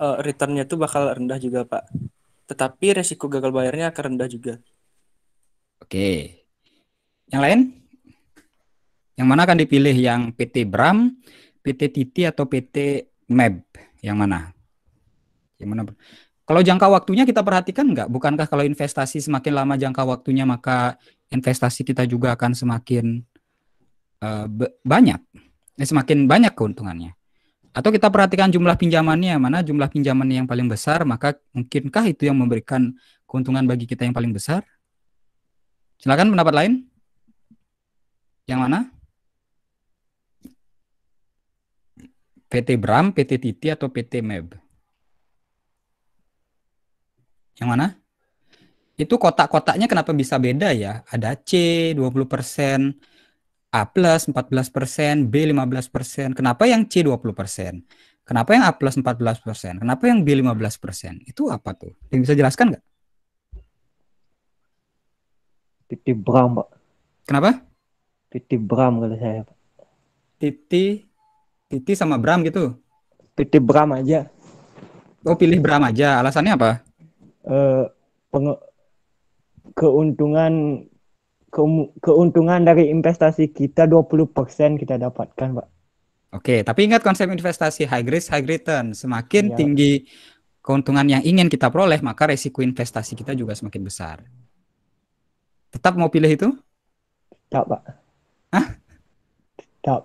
uh, returnnya itu bakal rendah juga Pak. Tetapi risiko gagal bayarnya akan rendah juga. Oke. Yang lain? Yang mana akan dipilih? Yang PT Bram, PT Titi atau PT MEB? Yang mana? Yang mana? Kalau jangka waktunya kita perhatikan nggak? Bukankah kalau investasi semakin lama jangka waktunya maka investasi kita juga akan semakin uh, banyak, eh, semakin banyak keuntungannya. Atau kita perhatikan jumlah pinjamannya, mana jumlah pinjaman yang paling besar, maka mungkinkah itu yang memberikan keuntungan bagi kita yang paling besar? Silakan pendapat lain. Yang mana? PT Bram, PT Titi, atau PT Meb? Yang mana? Itu kotak-kotaknya kenapa bisa beda ya? Ada C 20%, A+, plus 14%, B 15%. Kenapa yang C 20%? Kenapa yang A+, plus 14%? Kenapa yang B 15%? Itu apa tuh? Yang bisa jelaskan nggak? Titi Bram, Pak. Kenapa? Titi Bram kalau saya, Pak. Titi Titi sama Bram gitu. Titi Bram aja. Oh, pilih Bram aja. Alasannya apa? Eh uh, peng keuntungan keuntungan dari investasi kita 20% kita dapatkan, Pak. Oke, tapi ingat konsep investasi high risk high return. Semakin ya. tinggi keuntungan yang ingin kita peroleh, maka resiko investasi kita juga semakin besar. Tetap mau pilih itu? Tetap, Pak. Hah? Tetap.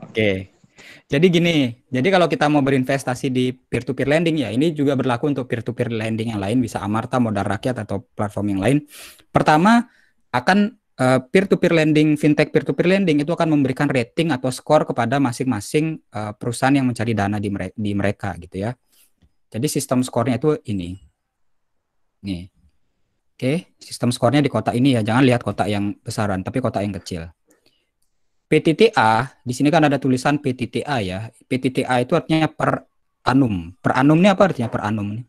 Oke. Jadi gini, jadi kalau kita mau berinvestasi di peer-to-peer lending ya, ini juga berlaku untuk peer-to-peer lending yang lain, bisa Amarta, Modal Rakyat atau platform yang lain. Pertama, akan eh, peer-to-peer lending, fintech peer-to-peer lending itu akan memberikan rating atau skor kepada masing-masing uh, perusahaan yang mencari dana di, mere di mereka gitu ya. Jadi sistem skornya itu ini. Nih. Oke, sistem skornya di kota ini ya, jangan lihat kota yang besaran, tapi kota yang kecil. PTTA, di sini kan ada tulisan PTTA ya. PTTA itu artinya per anum. Per anum ini apa artinya per anum Ini,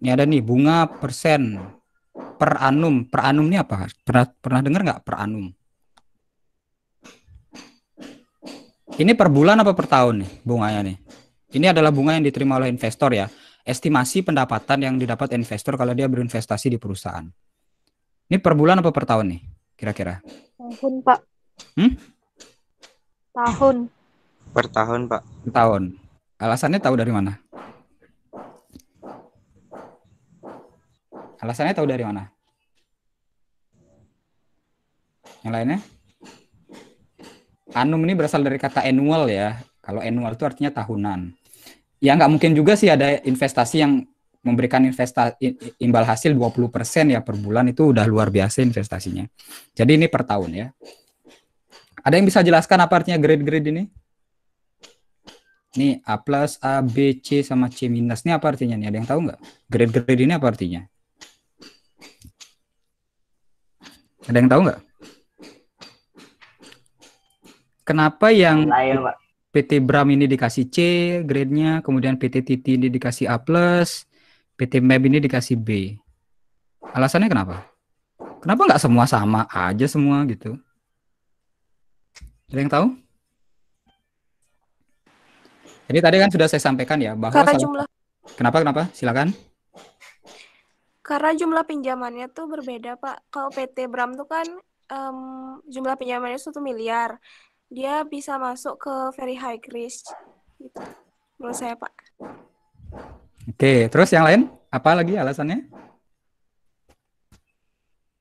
ini ada nih bunga persen per anum. Per anum ini apa? Pernah pernah dengar nggak per anum? Ini per bulan apa per tahun nih bunganya nih? Ini adalah bunga yang diterima oleh investor ya. Estimasi pendapatan yang didapat investor kalau dia berinvestasi di perusahaan. Ini per bulan apa per tahun nih kira-kira? Tahun, Pak. Hmm? Tahun. Per tahun, Pak. tahun. Alasannya tahu dari mana? Alasannya tahu dari mana? Yang lainnya? Anum ini berasal dari kata annual ya. Kalau annual itu artinya tahunan. Ya nggak mungkin juga sih ada investasi yang memberikan investasi imbal hasil 20% ya per bulan itu udah luar biasa investasinya. Jadi ini per tahun ya. Ada yang bisa jelaskan apa artinya grade-grade ini? Nih A plus, A, B, C sama C minus. Ini apa artinya nih? Ada yang tahu nggak? Grade-grade ini apa artinya? Ada yang tahu nggak? Kenapa yang PT Bram ini dikasih C grade-nya, kemudian PT Titi ini dikasih A plus, PT MEB ini dikasih B. Alasannya kenapa? Kenapa nggak semua sama aja semua gitu? Ada yang tahu? Jadi tadi kan sudah saya sampaikan ya bahwa karena jumlah kenapa kenapa silakan. Karena jumlah pinjamannya tuh berbeda pak. Kalau PT Bram tuh kan um, jumlah pinjamannya satu miliar, dia bisa masuk ke very high risk. Gitu. Menurut saya pak. Oke, terus yang lain apa lagi alasannya?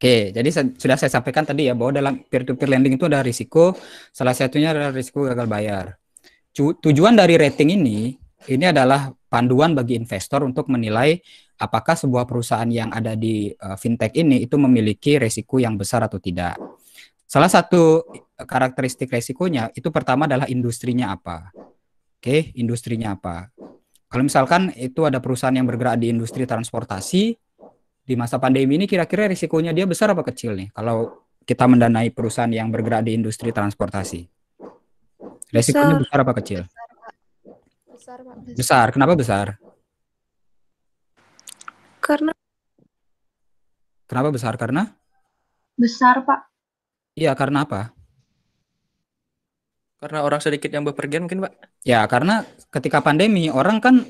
Oke, jadi sudah saya sampaikan tadi ya bahwa dalam peer-to-peer lending itu ada risiko, salah satunya adalah risiko gagal bayar. Tujuan dari rating ini, ini adalah panduan bagi investor untuk menilai apakah sebuah perusahaan yang ada di uh, fintech ini itu memiliki risiko yang besar atau tidak. Salah satu eh, karakteristik risikonya itu pertama adalah industrinya apa. Oke, industrinya apa. Kalau misalkan itu ada perusahaan yang bergerak di industri transportasi, di masa pandemi ini kira-kira risikonya dia besar apa kecil nih? Kalau kita mendanai perusahaan yang bergerak di industri transportasi, risikonya besar, besar apa kecil? Besar, Pak. Besar, besar. Kenapa besar? Karena. Kenapa besar? Karena? Besar, Pak. Iya, karena apa? Karena orang sedikit yang bepergian mungkin, Pak. Ya, karena ketika pandemi orang kan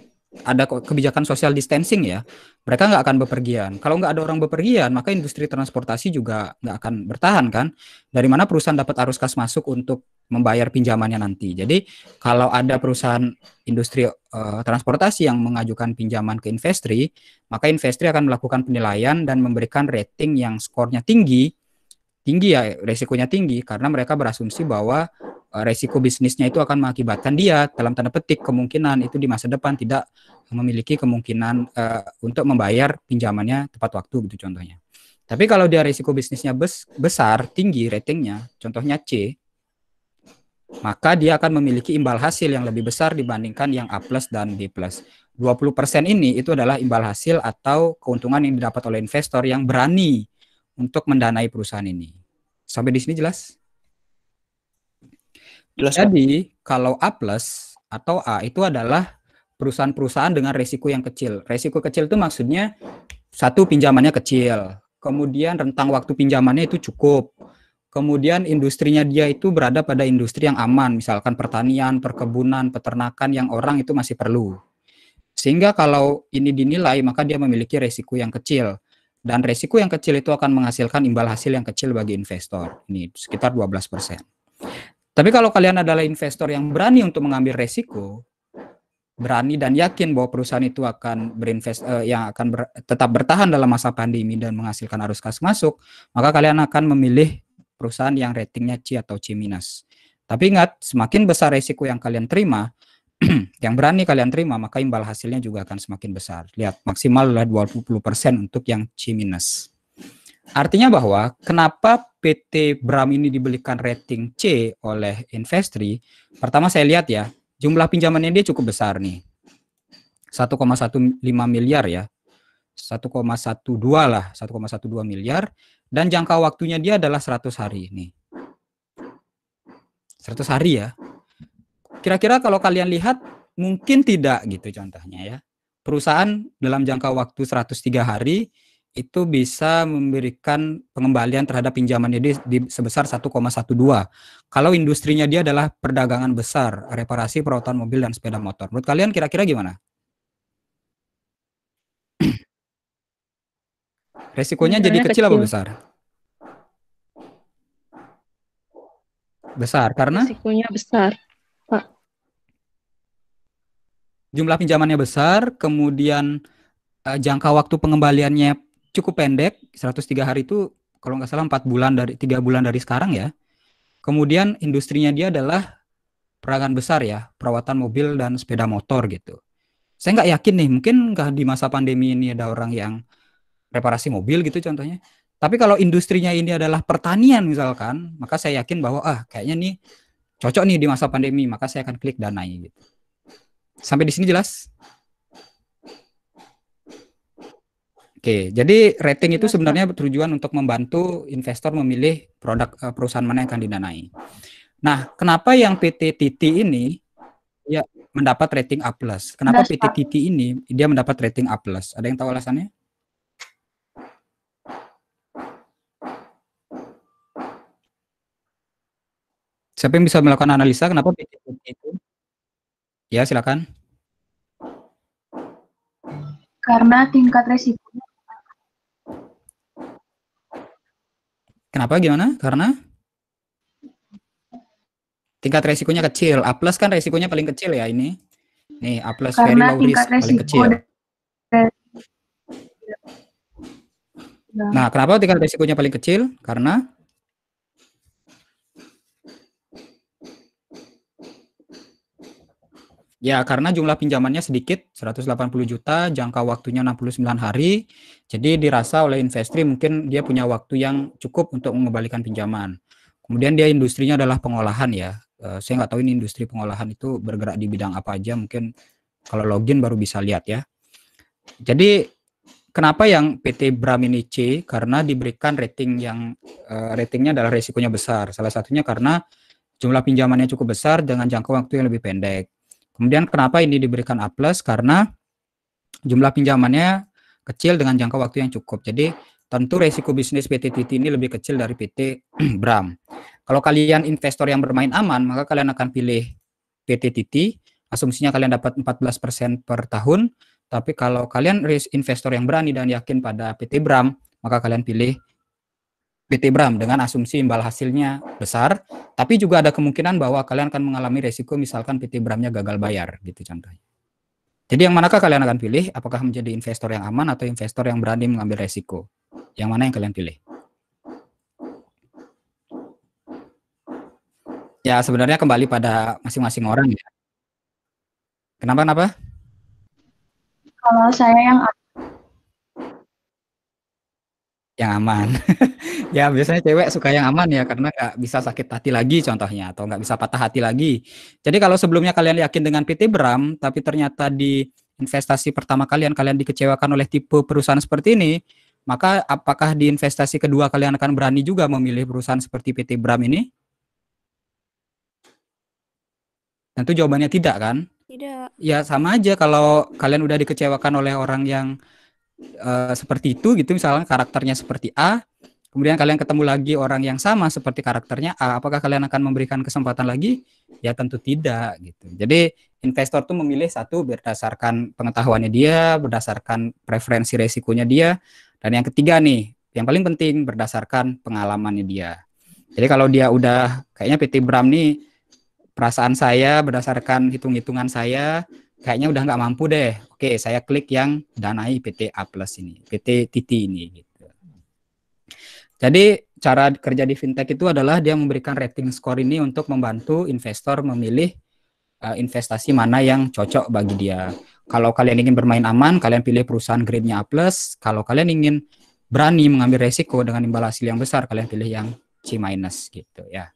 ada kebijakan social distancing ya, mereka nggak akan bepergian. Kalau nggak ada orang bepergian, maka industri transportasi juga nggak akan bertahan kan. Dari mana perusahaan dapat arus kas masuk untuk membayar pinjamannya nanti. Jadi kalau ada perusahaan industri uh, transportasi yang mengajukan pinjaman ke investri, maka investri akan melakukan penilaian dan memberikan rating yang skornya tinggi tinggi ya resikonya tinggi karena mereka berasumsi bahwa eh, resiko bisnisnya itu akan mengakibatkan dia dalam tanda petik kemungkinan itu di masa depan tidak memiliki kemungkinan uh, untuk membayar pinjamannya tepat waktu gitu contohnya. Tapi kalau dia resiko bisnisnya bes besar, tinggi ratingnya, contohnya C, maka dia akan memiliki imbal hasil yang lebih besar dibandingkan yang A+ dan B+. 20% ini itu adalah imbal hasil atau keuntungan yang didapat oleh investor yang berani untuk mendanai perusahaan ini. Sampai di sini jelas? Jelas. Jadi kan? kalau A plus atau A itu adalah perusahaan-perusahaan dengan resiko yang kecil. Resiko kecil itu maksudnya satu pinjamannya kecil, kemudian rentang waktu pinjamannya itu cukup, kemudian industrinya dia itu berada pada industri yang aman, misalkan pertanian, perkebunan, peternakan yang orang itu masih perlu. Sehingga kalau ini dinilai, maka dia memiliki resiko yang kecil. Dan resiko yang kecil itu akan menghasilkan imbal hasil yang kecil bagi investor. Ini sekitar 12%. Tapi kalau kalian adalah investor yang berani untuk mengambil resiko, berani dan yakin bahwa perusahaan itu akan berinvest uh, yang akan ber, tetap bertahan dalam masa pandemi dan menghasilkan arus kas masuk, maka kalian akan memilih perusahaan yang ratingnya C atau C minus. Tapi ingat, semakin besar resiko yang kalian terima, yang berani kalian terima, maka imbal hasilnya juga akan semakin besar. Lihat, maksimal adalah 20% untuk yang C-. minus. Artinya bahwa kenapa PT Bram ini dibelikan rating C oleh Investri? Pertama saya lihat ya, jumlah pinjamannya dia cukup besar nih. 1,15 miliar ya. 1,12 lah, 1,12 miliar dan jangka waktunya dia adalah 100 hari nih. 100 hari ya. Kira-kira kalau kalian lihat mungkin tidak gitu contohnya ya. Perusahaan dalam jangka waktu 103 hari itu bisa memberikan pengembalian terhadap pinjaman di, di sebesar 1,12. Kalau industrinya dia adalah perdagangan besar, reparasi perawatan mobil dan sepeda motor. Menurut kalian kira-kira gimana? Resikonya jadi kecil, kecil apa besar? Besar karena resikonya besar jumlah pinjamannya besar, kemudian uh, jangka waktu pengembaliannya cukup pendek, 103 hari itu kalau nggak salah 4 bulan dari 3 bulan dari sekarang ya. Kemudian industrinya dia adalah perangan besar ya, perawatan mobil dan sepeda motor gitu. Saya nggak yakin nih, mungkin nggak di masa pandemi ini ada orang yang reparasi mobil gitu contohnya. Tapi kalau industrinya ini adalah pertanian misalkan, maka saya yakin bahwa ah kayaknya nih cocok nih di masa pandemi, maka saya akan klik danai gitu. Sampai di sini jelas? Oke, jadi rating itu sebenarnya bertujuan untuk membantu investor memilih produk eh, perusahaan mana yang akan didanai. Nah, kenapa yang PT Titi ini ya mendapat rating A+. Kenapa PT Titi ini dia mendapat rating A+? Ada yang tahu alasannya? Siapa yang bisa melakukan analisa kenapa PT Titi itu Ya, silakan. Karena tingkat resikonya. Kenapa gimana? Karena tingkat resikonya kecil. A plus kan resikonya paling kecil ya ini. Nih, A plus Karena very low risk paling kecil. Nah, kenapa tingkat resikonya paling kecil? Karena Ya, karena jumlah pinjamannya sedikit, 180 juta, jangka waktunya 69 hari. Jadi dirasa oleh investri mungkin dia punya waktu yang cukup untuk mengembalikan pinjaman. Kemudian dia industrinya adalah pengolahan ya. Eh, saya nggak tahu ini industri pengolahan itu bergerak di bidang apa aja, mungkin kalau login baru bisa lihat ya. Jadi kenapa yang PT Bram ini C? Karena diberikan rating yang eh, ratingnya adalah resikonya besar. Salah satunya karena jumlah pinjamannya cukup besar dengan jangka waktu yang lebih pendek. Kemudian kenapa ini diberikan A+, karena jumlah pinjamannya kecil dengan jangka waktu yang cukup. Jadi tentu resiko bisnis PT Titi ini lebih kecil dari PT Bram. Kalau kalian investor yang bermain aman, maka kalian akan pilih PT Titi. Asumsinya kalian dapat 14% per tahun. Tapi kalau kalian investor yang berani dan yakin pada PT Bram, maka kalian pilih PT Bram dengan asumsi imbal hasilnya besar, tapi juga ada kemungkinan bahwa kalian akan mengalami resiko misalkan PT Bramnya gagal bayar gitu contohnya. Jadi yang manakah kalian akan pilih? Apakah menjadi investor yang aman atau investor yang berani mengambil resiko? Yang mana yang kalian pilih? Ya sebenarnya kembali pada masing-masing orang ya. Kenapa kenapa? Kalau saya yang yang aman. Ya biasanya cewek suka yang aman ya karena nggak bisa sakit hati lagi contohnya atau nggak bisa patah hati lagi. Jadi kalau sebelumnya kalian yakin dengan PT Bram tapi ternyata di investasi pertama kalian kalian dikecewakan oleh tipe perusahaan seperti ini, maka apakah di investasi kedua kalian akan berani juga memilih perusahaan seperti PT Bram ini? Tentu jawabannya tidak kan? Tidak. Ya sama aja kalau kalian udah dikecewakan oleh orang yang uh, seperti itu gitu misalnya karakternya seperti A kemudian kalian ketemu lagi orang yang sama seperti karakternya A, apakah kalian akan memberikan kesempatan lagi? Ya tentu tidak gitu. Jadi investor tuh memilih satu berdasarkan pengetahuannya dia, berdasarkan preferensi resikonya dia, dan yang ketiga nih, yang paling penting berdasarkan pengalamannya dia. Jadi kalau dia udah kayaknya PT Bram nih perasaan saya berdasarkan hitung-hitungan saya kayaknya udah nggak mampu deh. Oke, saya klik yang danai PT A plus ini, PT Titi ini. Gitu. Jadi cara kerja di fintech itu adalah dia memberikan rating skor ini untuk membantu investor memilih uh, investasi mana yang cocok bagi dia. Kalau kalian ingin bermain aman, kalian pilih perusahaan grade-nya A+. Kalau kalian ingin berani mengambil resiko dengan imbal hasil yang besar, kalian pilih yang C- gitu ya.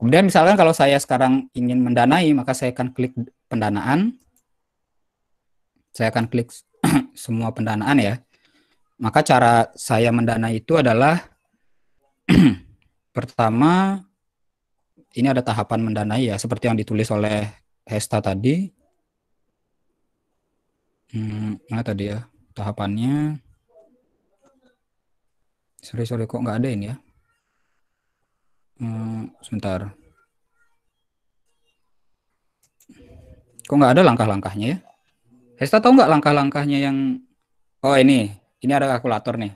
Kemudian misalkan kalau saya sekarang ingin mendanai, maka saya akan klik pendanaan. Saya akan klik semua pendanaan ya. Maka cara saya mendana itu adalah pertama ini ada tahapan mendanai ya seperti yang ditulis oleh Hesta tadi. Hmm, mana tadi ya tahapannya? Sorry sorry kok nggak ada ini ya. Hmm, sebentar. Kok nggak ada langkah-langkahnya ya? Hesta tahu nggak langkah-langkahnya yang Oh ini ini ada kalkulator nih.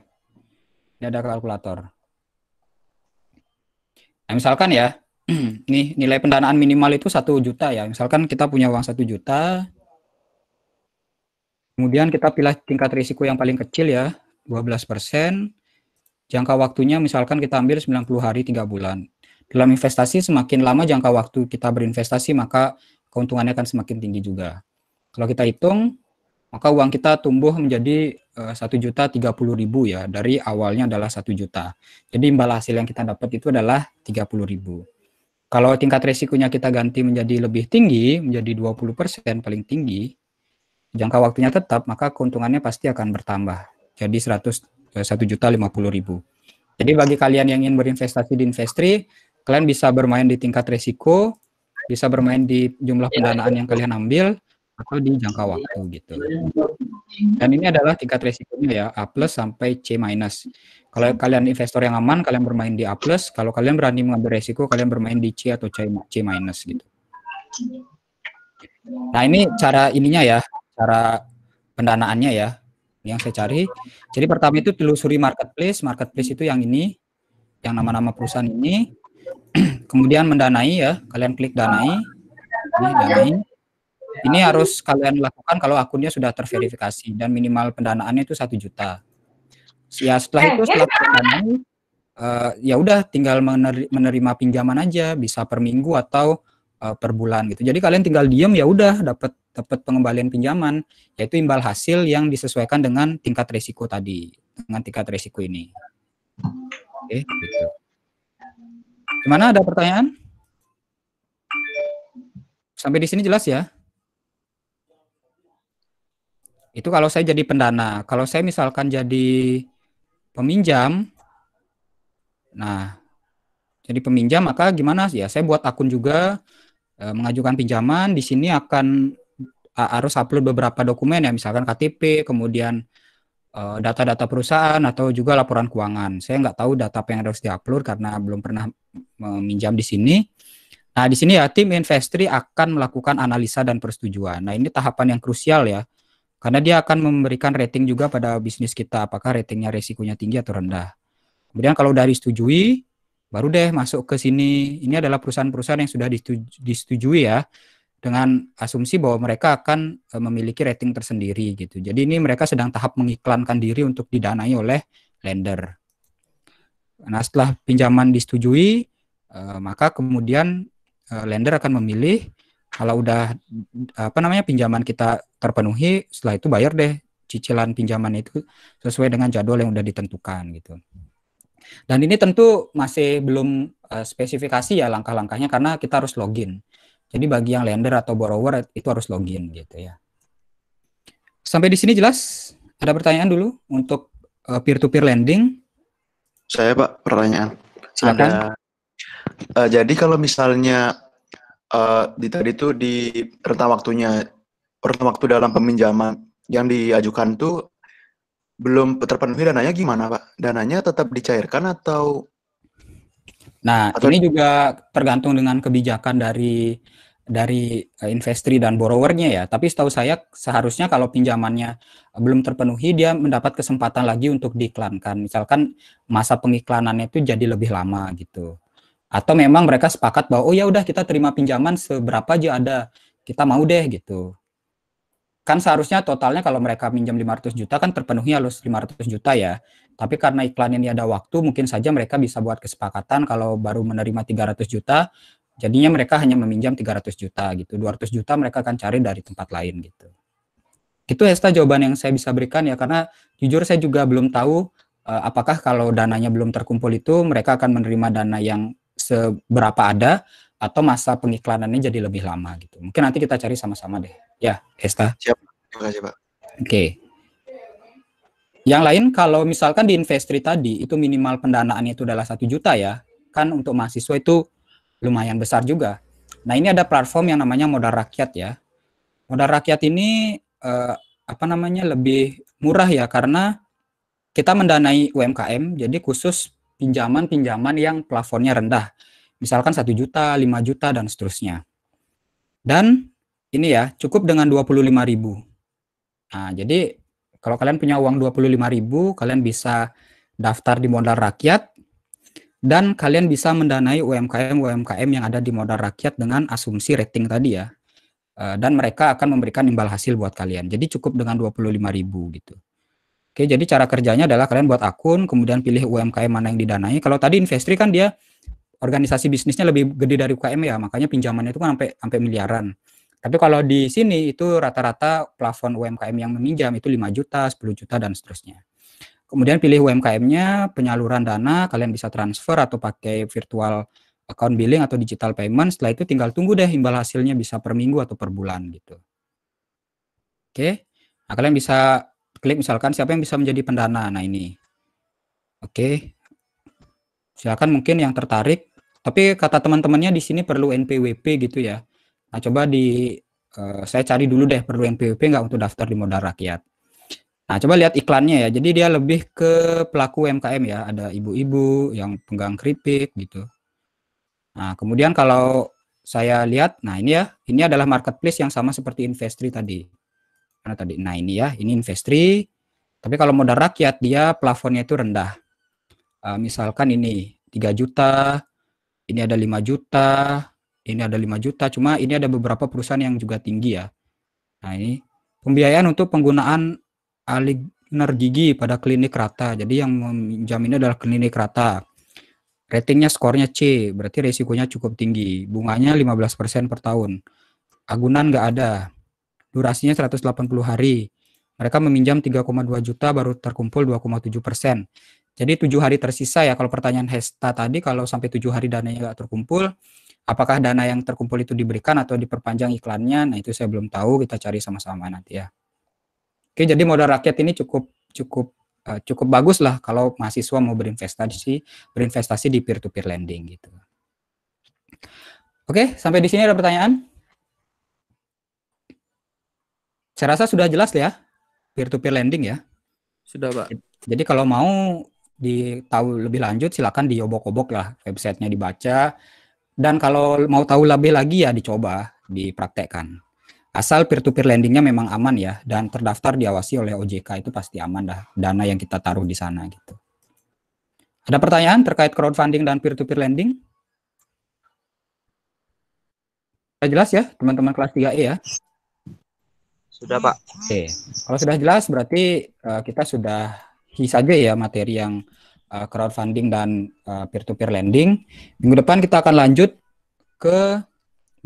Ini ada kalkulator. Nah, misalkan ya, ini nilai pendanaan minimal itu satu juta ya. Misalkan kita punya uang satu juta, kemudian kita pilih tingkat risiko yang paling kecil ya, 12 persen. Jangka waktunya misalkan kita ambil 90 hari 3 bulan. Dalam investasi semakin lama jangka waktu kita berinvestasi maka keuntungannya akan semakin tinggi juga. Kalau kita hitung maka uang kita tumbuh menjadi eh, satu juta tiga puluh ribu ya dari awalnya adalah satu juta. Jadi imbal hasil yang kita dapat itu adalah tiga puluh ribu. Kalau tingkat resikonya kita ganti menjadi lebih tinggi, menjadi 20% paling tinggi, jangka waktunya tetap, maka keuntungannya pasti akan bertambah. Jadi 100 eh, satu juta 50 ribu. Jadi bagi kalian yang ingin berinvestasi di Investri, kalian bisa bermain di tingkat resiko, bisa bermain di jumlah ya, pendanaan yang kalian ambil, atau di jangka waktu gitu. Dan ini hmm. adalah tingkat resikonya ya, A plus sampai C minus. Kalau kalian investor yang aman, kalian bermain di A plus. Kalau kalian berani mengambil resiko, kalian bermain di C atau C, minus gitu. Nah ini cara ininya ya, cara pendanaannya ya, yang saya cari. Jadi pertama itu telusuri marketplace, marketplace itu yang ini, yang nama-nama perusahaan ini. Kemudian mendanai ya, kalian klik danai, ini danai ini iya. harus kalian lakukan kalau akunnya sudah terverifikasi dan minimal pendanaannya itu satu juta. Ya setelah eh, itu setelah pendanaan uh, eh, ya udah tinggal menerima pinjaman aja bisa per minggu atau uh, per bulan gitu. Jadi kalian tinggal diem ya udah dapat dapat pengembalian pinjaman yaitu imbal hasil yang disesuaikan dengan tingkat risiko tadi dengan tingkat risiko ini. Oke, okay, gitu. Gimana ada pertanyaan? Sampai di sini jelas ya? Itu kalau saya jadi pendana. Kalau saya misalkan jadi peminjam, nah jadi peminjam maka gimana ya saya buat akun juga e, mengajukan pinjaman di sini akan a, harus upload beberapa dokumen ya misalkan KTP kemudian eh, data-data perusahaan atau juga laporan keuangan saya nggak tahu data apa yang harus diupload karena belum pernah meminjam di sini nah di sini ya tim investri akan melakukan analisa dan persetujuan nah ini tahapan yang krusial ya karena dia akan memberikan rating juga pada bisnis kita, apakah ratingnya resikonya tinggi atau rendah. Kemudian kalau dari disetujui baru deh masuk ke sini. Ini adalah perusahaan-perusahaan yang sudah disetujui ya, dengan asumsi bahwa mereka akan e, memiliki rating tersendiri gitu. Jadi ini mereka sedang tahap mengiklankan diri untuk didanai oleh lender. Nah setelah pinjaman disetujui, e, maka kemudian e, lender akan memilih kalau udah apa namanya pinjaman kita terpenuhi setelah itu bayar deh cicilan pinjaman itu sesuai dengan jadwal yang udah ditentukan gitu dan ini tentu masih belum uh, spesifikasi ya langkah-langkahnya karena kita harus login jadi bagi yang lender atau borrower itu harus login gitu ya sampai di sini jelas ada pertanyaan dulu untuk eh, peer-to-peer lending saya pak pertanyaan ada uh, jadi kalau misalnya uh, di tadi tuh di rentang waktunya rentang waktu dalam peminjaman yang diajukan tuh belum terpenuhi dananya gimana pak? Dananya tetap dicairkan atau? Nah atau... ini juga tergantung dengan kebijakan dari dari eh, investri dan borrowernya ya. Tapi setahu saya seharusnya kalau pinjamannya belum terpenuhi dia mendapat kesempatan lagi untuk diiklankan. Misalkan masa pengiklanannya itu jadi lebih lama gitu atau memang mereka sepakat bahwa oh ya udah kita terima pinjaman seberapa aja ada kita mau deh gitu kan seharusnya totalnya kalau mereka minjam 500 juta kan terpenuhi harus 500 juta ya tapi karena iklan ini ada waktu mungkin saja mereka bisa buat kesepakatan kalau baru menerima 300 juta jadinya mereka hanya meminjam 300 juta gitu 200 juta mereka akan cari dari tempat lain gitu itu Hesta jawaban yang saya bisa berikan ya karena jujur saya juga belum tahu eh, apakah kalau dananya belum terkumpul itu mereka akan menerima dana yang seberapa ada atau masa pengiklanannya jadi lebih lama gitu. Mungkin nanti kita cari sama-sama deh. Ya, Esta. Siap. Terima kasih, Pak. Oke. Yang lain kalau misalkan di investri tadi itu minimal pendanaan itu adalah satu juta ya. Kan untuk mahasiswa itu lumayan besar juga. Nah, ini ada platform yang namanya Modal Rakyat ya. Modal Rakyat ini eh, apa namanya lebih murah ya karena kita mendanai UMKM jadi khusus pinjaman-pinjaman yang plafonnya rendah. Misalkan 1 juta, 5 juta, dan seterusnya. Dan ini ya, cukup dengan 25.000. Nah, jadi kalau kalian punya uang ribu, kalian bisa daftar di modal rakyat dan kalian bisa mendanai UMKM-UMKM yang ada di modal rakyat dengan asumsi rating tadi ya. Eh, dan mereka akan memberikan imbal hasil buat kalian. Jadi cukup dengan ribu gitu. Oke, jadi cara kerjanya adalah kalian buat akun, kemudian pilih UMKM mana yang didanai. Kalau tadi Investri kan dia organisasi bisnisnya lebih gede dari UKM ya, makanya pinjamannya itu kan sampai sampai miliaran. Tapi kalau di sini itu rata-rata plafon UMKM yang meminjam itu 5 juta, 10 juta dan seterusnya. Kemudian pilih UMKM-nya, penyaluran dana, kalian bisa transfer atau pakai virtual account billing atau digital payment. Setelah itu tinggal tunggu deh imbal hasilnya bisa per minggu atau per bulan gitu. Oke. Nah, kalian bisa klik misalkan siapa yang bisa menjadi pendana. Nah, ini. Oke. Silakan mungkin yang tertarik, tapi kata teman-temannya di sini perlu NPWP gitu ya. Nah, coba di uh, saya cari dulu deh perlu NPWP nggak untuk daftar di Modal Rakyat. Nah, coba lihat iklannya ya. Jadi dia lebih ke pelaku UMKM ya. Ada ibu-ibu yang penggang keripik gitu. Nah, kemudian kalau saya lihat, nah ini ya, ini adalah marketplace yang sama seperti Investri tadi mana tadi? Nah ini ya, ini investri. Tapi kalau modal rakyat dia plafonnya itu rendah. Uh, misalkan ini 3 juta, ini ada 5 juta, ini ada 5 juta. Cuma ini ada beberapa perusahaan yang juga tinggi ya. Nah ini pembiayaan untuk penggunaan aligner gigi pada klinik rata. Jadi yang meminjam ini adalah klinik rata. Ratingnya skornya C, berarti resikonya cukup tinggi. Bunganya 15% per tahun. Agunan nggak ada durasinya 180 hari. Mereka meminjam 3,2 juta baru terkumpul 2,7 persen. Jadi tujuh hari tersisa ya kalau pertanyaan Hesta tadi kalau sampai tujuh hari dananya nggak terkumpul, apakah dana yang terkumpul itu diberikan atau diperpanjang iklannya? Nah itu saya belum tahu, kita cari sama-sama nanti ya. Oke, jadi modal rakyat ini cukup cukup eh, cukup bagus lah kalau mahasiswa mau berinvestasi berinvestasi di peer to -peer lending gitu. Oke, sampai di sini ada pertanyaan? Saya rasa sudah jelas ya peer-to-peer lending ya. Sudah pak. Jadi kalau mau ditahu lebih lanjut silakan diobok-obok lah websitenya dibaca dan kalau mau tahu lebih lagi ya dicoba dipraktekkan. Asal peer-to-peer lendingnya memang aman ya dan terdaftar diawasi oleh OJK itu pasti aman dah dana yang kita taruh di sana gitu. Ada pertanyaan terkait crowdfunding dan peer-to-peer lending? Sudah jelas ya teman-teman kelas 3E ya? Sudah, Pak. Oke. Okay. Kalau sudah jelas berarti uh, kita sudah hi saja ya materi yang uh, crowdfunding dan uh, peer-to-peer lending. Minggu depan kita akan lanjut ke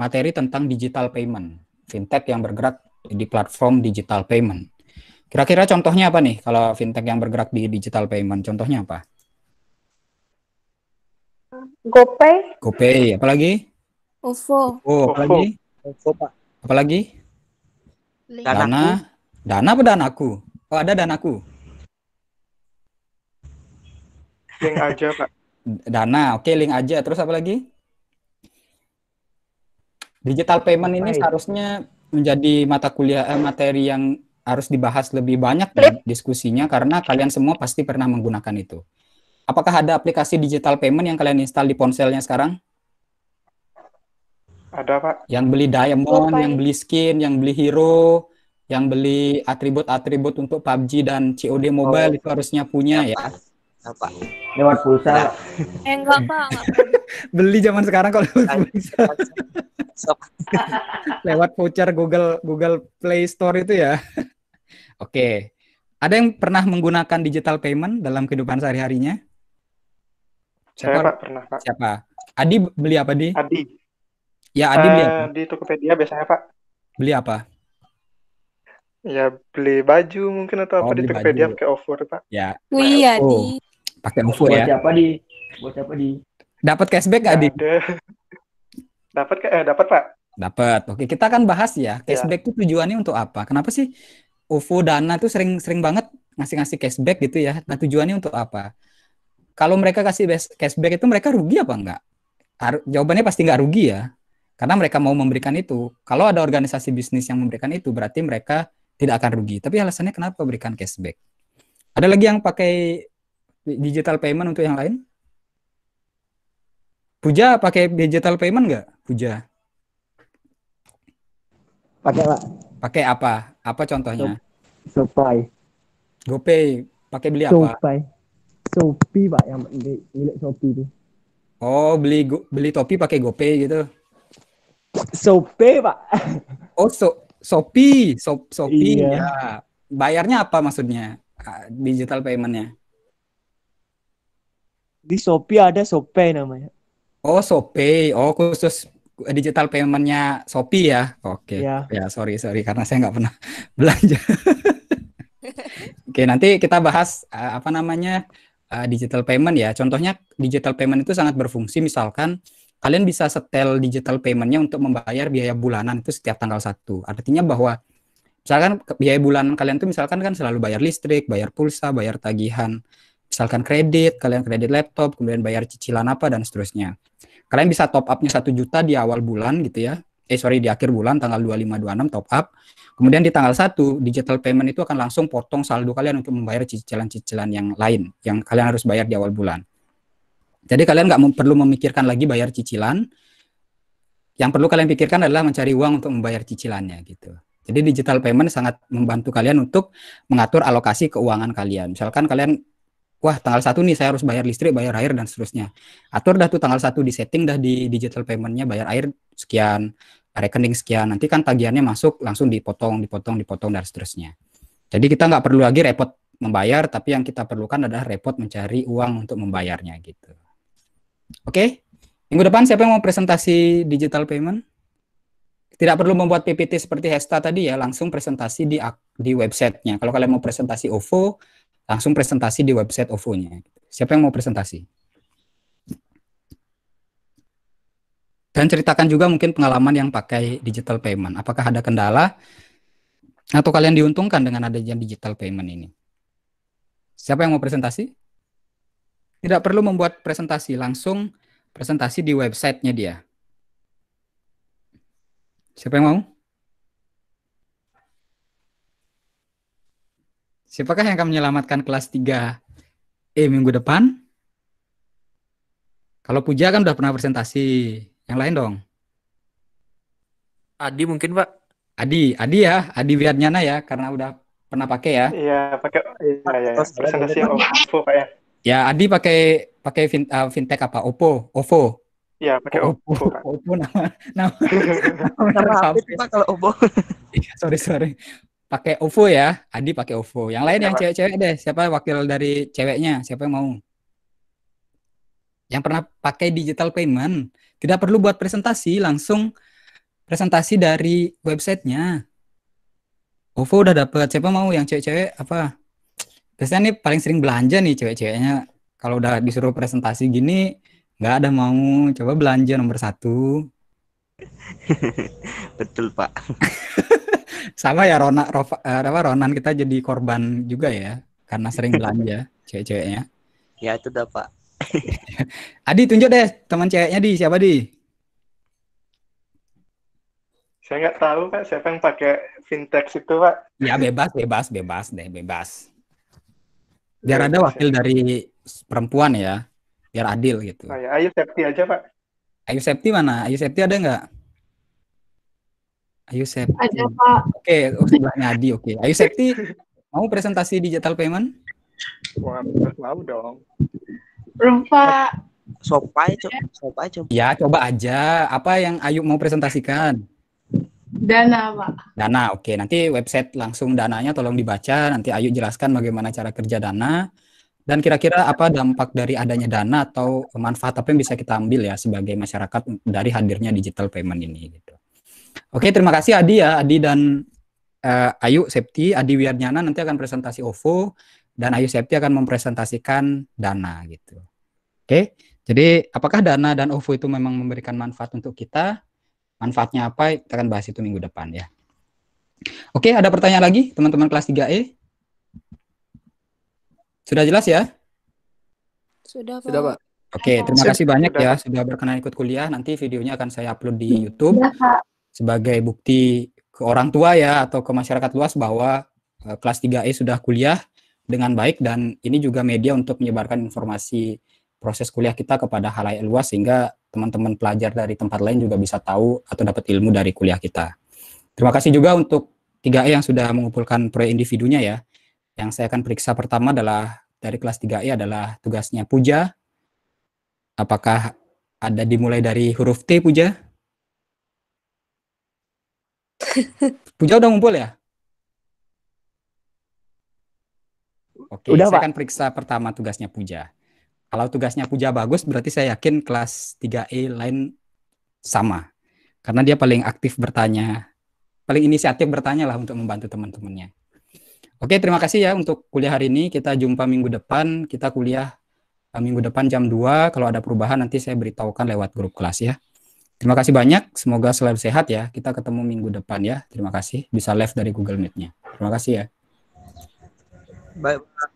materi tentang digital payment, fintech yang bergerak di platform digital payment. Kira-kira contohnya apa nih kalau fintech yang bergerak di digital payment? Contohnya apa? GoPay. GoPay, apalagi? OVO. Oh, apalagi? OVO, Pak. Apalagi? dana, Dana, dana, dana apa danaku? Oh ada aku? Link aja pak. Dana, oke link aja. Terus apa lagi? Digital payment ini Baik. seharusnya menjadi mata kuliah eh, materi yang harus dibahas lebih banyak dan diskusinya karena kalian semua pasti pernah menggunakan itu. Apakah ada aplikasi digital payment yang kalian install di ponselnya sekarang? Ada pak. Yang beli diamond, Lupa. yang beli skin, yang beli hero, yang beli atribut-atribut untuk PUBG dan COD oh. Mobile oh. itu harusnya punya ya. Apa? Lewat pulsa. Eh, enggak pak. beli zaman sekarang kalau lewat pulsa. lewat voucher Google Google Play Store itu ya. Oke. Okay. Ada yang pernah menggunakan digital payment dalam kehidupan sehari-harinya? Siapa? Saya pak, pernah pak. Siapa? Adi beli apa di? Adi Ya, Adi uh, beli apa? Eh, di Tokopedia biasanya, Pak. Beli apa? Ya, beli baju mungkin atau oh, apa di Tokopedia pakai offer, Pak. Ya. Wih, Adi. Ya, oh, pakai offer ya. Buat siapa di? Buat siapa di? Dapat cashback nggak, Adi? Dapat eh dapat, Pak. Dapat. Oke, kita akan bahas ya. ya. Cashback itu ya. tujuannya untuk apa? Kenapa sih UFO Dana tuh sering-sering banget ngasih-ngasih cashback gitu ya? Nah, tujuannya untuk apa? Kalau mereka kasih cashback itu mereka rugi apa enggak? jawabannya pasti nggak rugi ya karena mereka mau memberikan itu. Kalau ada organisasi bisnis yang memberikan itu, berarti mereka tidak akan rugi. Tapi alasannya kenapa berikan cashback? Ada lagi yang pakai digital payment untuk yang lain? Puja pakai digital payment nggak? Puja. Pakai apa? Pakai apa? Apa contohnya? Shopee. GoPay pakai beli apa? Shopee. Shopee Pak yang milik Shopee itu. Oh, beli beli topi pakai GoPay gitu. Sope, Pak. Oh, so Shopee, so Shopee iya. ya. Bayarnya apa maksudnya? Digital paymentnya? Di Shopee ada Shopee namanya. Oh, Shopee. Oh, khusus digital paymentnya Shopee ya. Oke. Okay. Ya. ya, sorry sorry karena saya nggak pernah belanja. Oke, nanti kita bahas uh, apa namanya uh, digital payment ya. Contohnya digital payment itu sangat berfungsi misalkan kalian bisa setel digital paymentnya untuk membayar biaya bulanan itu setiap tanggal satu Artinya bahwa misalkan biaya bulanan kalian tuh misalkan kan selalu bayar listrik, bayar pulsa, bayar tagihan, misalkan kredit, kalian kredit laptop, kemudian bayar cicilan apa dan seterusnya. Kalian bisa top upnya satu juta di awal bulan gitu ya. Eh sorry di akhir bulan tanggal 25 26 top up. Kemudian di tanggal 1 digital payment itu akan langsung potong saldo kalian untuk membayar cicilan-cicilan yang lain yang kalian harus bayar di awal bulan. Jadi kalian nggak perlu memikirkan lagi bayar cicilan. Yang perlu kalian pikirkan adalah mencari uang untuk membayar cicilannya gitu. Jadi digital payment sangat membantu kalian untuk mengatur alokasi keuangan kalian. Misalkan kalian wah tanggal satu nih saya harus bayar listrik, bayar air dan seterusnya. Atur dah tuh tanggal satu di setting dah di digital paymentnya bayar air sekian, rekening sekian. Nanti kan tagihannya masuk langsung dipotong, dipotong, dipotong dan seterusnya. Jadi kita nggak perlu lagi repot membayar, tapi yang kita perlukan adalah repot mencari uang untuk membayarnya gitu. Oke, okay? minggu depan siapa yang mau presentasi digital payment? Tidak perlu membuat PPT seperti Hesta tadi ya, langsung presentasi di di websitenya. Kalau kalian mau presentasi OVO, langsung presentasi di website OVO-nya. Siapa yang mau presentasi? Dan ceritakan juga mungkin pengalaman yang pakai digital payment. Apakah ada kendala atau kalian diuntungkan dengan adanya digital payment ini? Siapa yang mau presentasi? Tidak perlu membuat presentasi, langsung presentasi di websitenya dia. Siapa yang mau? Siapakah yang akan menyelamatkan kelas 3 E minggu depan? Kalau Puja kan udah pernah presentasi. Yang lain dong. Adi mungkin, Pak. Adi, Adi ya, Adi nyana ya, karena udah pernah pakai ya. Iya, pakai iya, iya, presentasi yang ya. Ya, Adi pakai pakai fin, uh, fintech apa? Oppo, OVO. Ya, pakai Oppo. Oppo, kan. Oppo nama nama. nama apa kalau Oppo? Iya, sorry, sorry. Pakai OVO ya. Adi pakai OVO. Yang lain siapa? yang cewek-cewek deh. Siapa wakil dari ceweknya? Siapa yang mau? Yang pernah pakai digital payment. Tidak perlu buat presentasi, langsung presentasi dari websitenya. OVO udah dapet. Siapa mau yang cewek-cewek apa? biasanya nih paling sering belanja nih cewek-ceweknya kalau udah disuruh presentasi gini nggak ada mau coba belanja nomor satu betul pak sama ya Rona Rova, eh, apa Ronan kita jadi korban juga ya karena sering belanja cewek-ceweknya ya itu dah pak Adi tunjuk deh teman ceweknya di siapa di saya nggak tahu pak siapa yang pakai fintech itu pak ya bebas bebas bebas deh bebas biar ada iya, iya, wakil iya. dari perempuan ya biar adil gitu oh ayo safety aja pak ayo Septi mana ayo Septi ada nggak ayo Septi. ada pak oke oh, sebelahnya Adi oke ayo Septi mau presentasi digital payment wah mau dong belum sopai coba sopai coba ya coba aja apa yang Ayu mau presentasikan Dana, Pak. Dana, oke. Okay. Nanti website langsung dananya tolong dibaca. Nanti Ayu jelaskan bagaimana cara kerja dana. Dan kira-kira apa dampak dari adanya dana atau manfaat apa yang bisa kita ambil ya sebagai masyarakat dari hadirnya digital payment ini gitu. Oke, terima kasih Adi ya, Adi dan uh, Ayu Septi, Adi Wiarnyana nanti akan presentasi OVO dan Ayu Septi akan mempresentasikan dana gitu. Oke, jadi apakah dana dan OVO itu memang memberikan manfaat untuk kita? Manfaatnya apa? Kita akan bahas itu minggu depan ya. Oke, ada pertanyaan lagi teman-teman kelas 3E? Sudah jelas ya? Sudah, Pak. Sudah, Pak. Oke, terima kasih banyak ya sudah berkenan ikut kuliah. Nanti videonya akan saya upload di iya. YouTube iya, sebagai bukti ke orang tua ya atau ke masyarakat luas bahwa eh, kelas 3E sudah kuliah dengan baik dan ini juga media untuk menyebarkan informasi proses kuliah kita kepada halayak luas sehingga teman-teman pelajar dari tempat lain juga bisa tahu atau dapat ilmu dari kuliah kita. Terima kasih juga untuk 3E yang sudah mengumpulkan proyek individunya ya. Yang saya akan periksa pertama adalah dari kelas 3E adalah tugasnya Puja. Apakah ada dimulai dari huruf T Puja? Puja udah ngumpul ya? Oke, udah, saya Pak. akan periksa pertama tugasnya Puja. Kalau tugasnya Puja bagus, berarti saya yakin kelas 3E lain sama. Karena dia paling aktif bertanya, paling inisiatif bertanya lah untuk membantu teman-temannya. Oke, terima kasih ya untuk kuliah hari ini. Kita jumpa minggu depan. Kita kuliah eh, minggu depan jam 2. Kalau ada perubahan nanti saya beritahukan lewat grup kelas ya. Terima kasih banyak. Semoga selalu sehat ya. Kita ketemu minggu depan ya. Terima kasih. Bisa live dari Google Meet-nya. Terima kasih ya. Baik.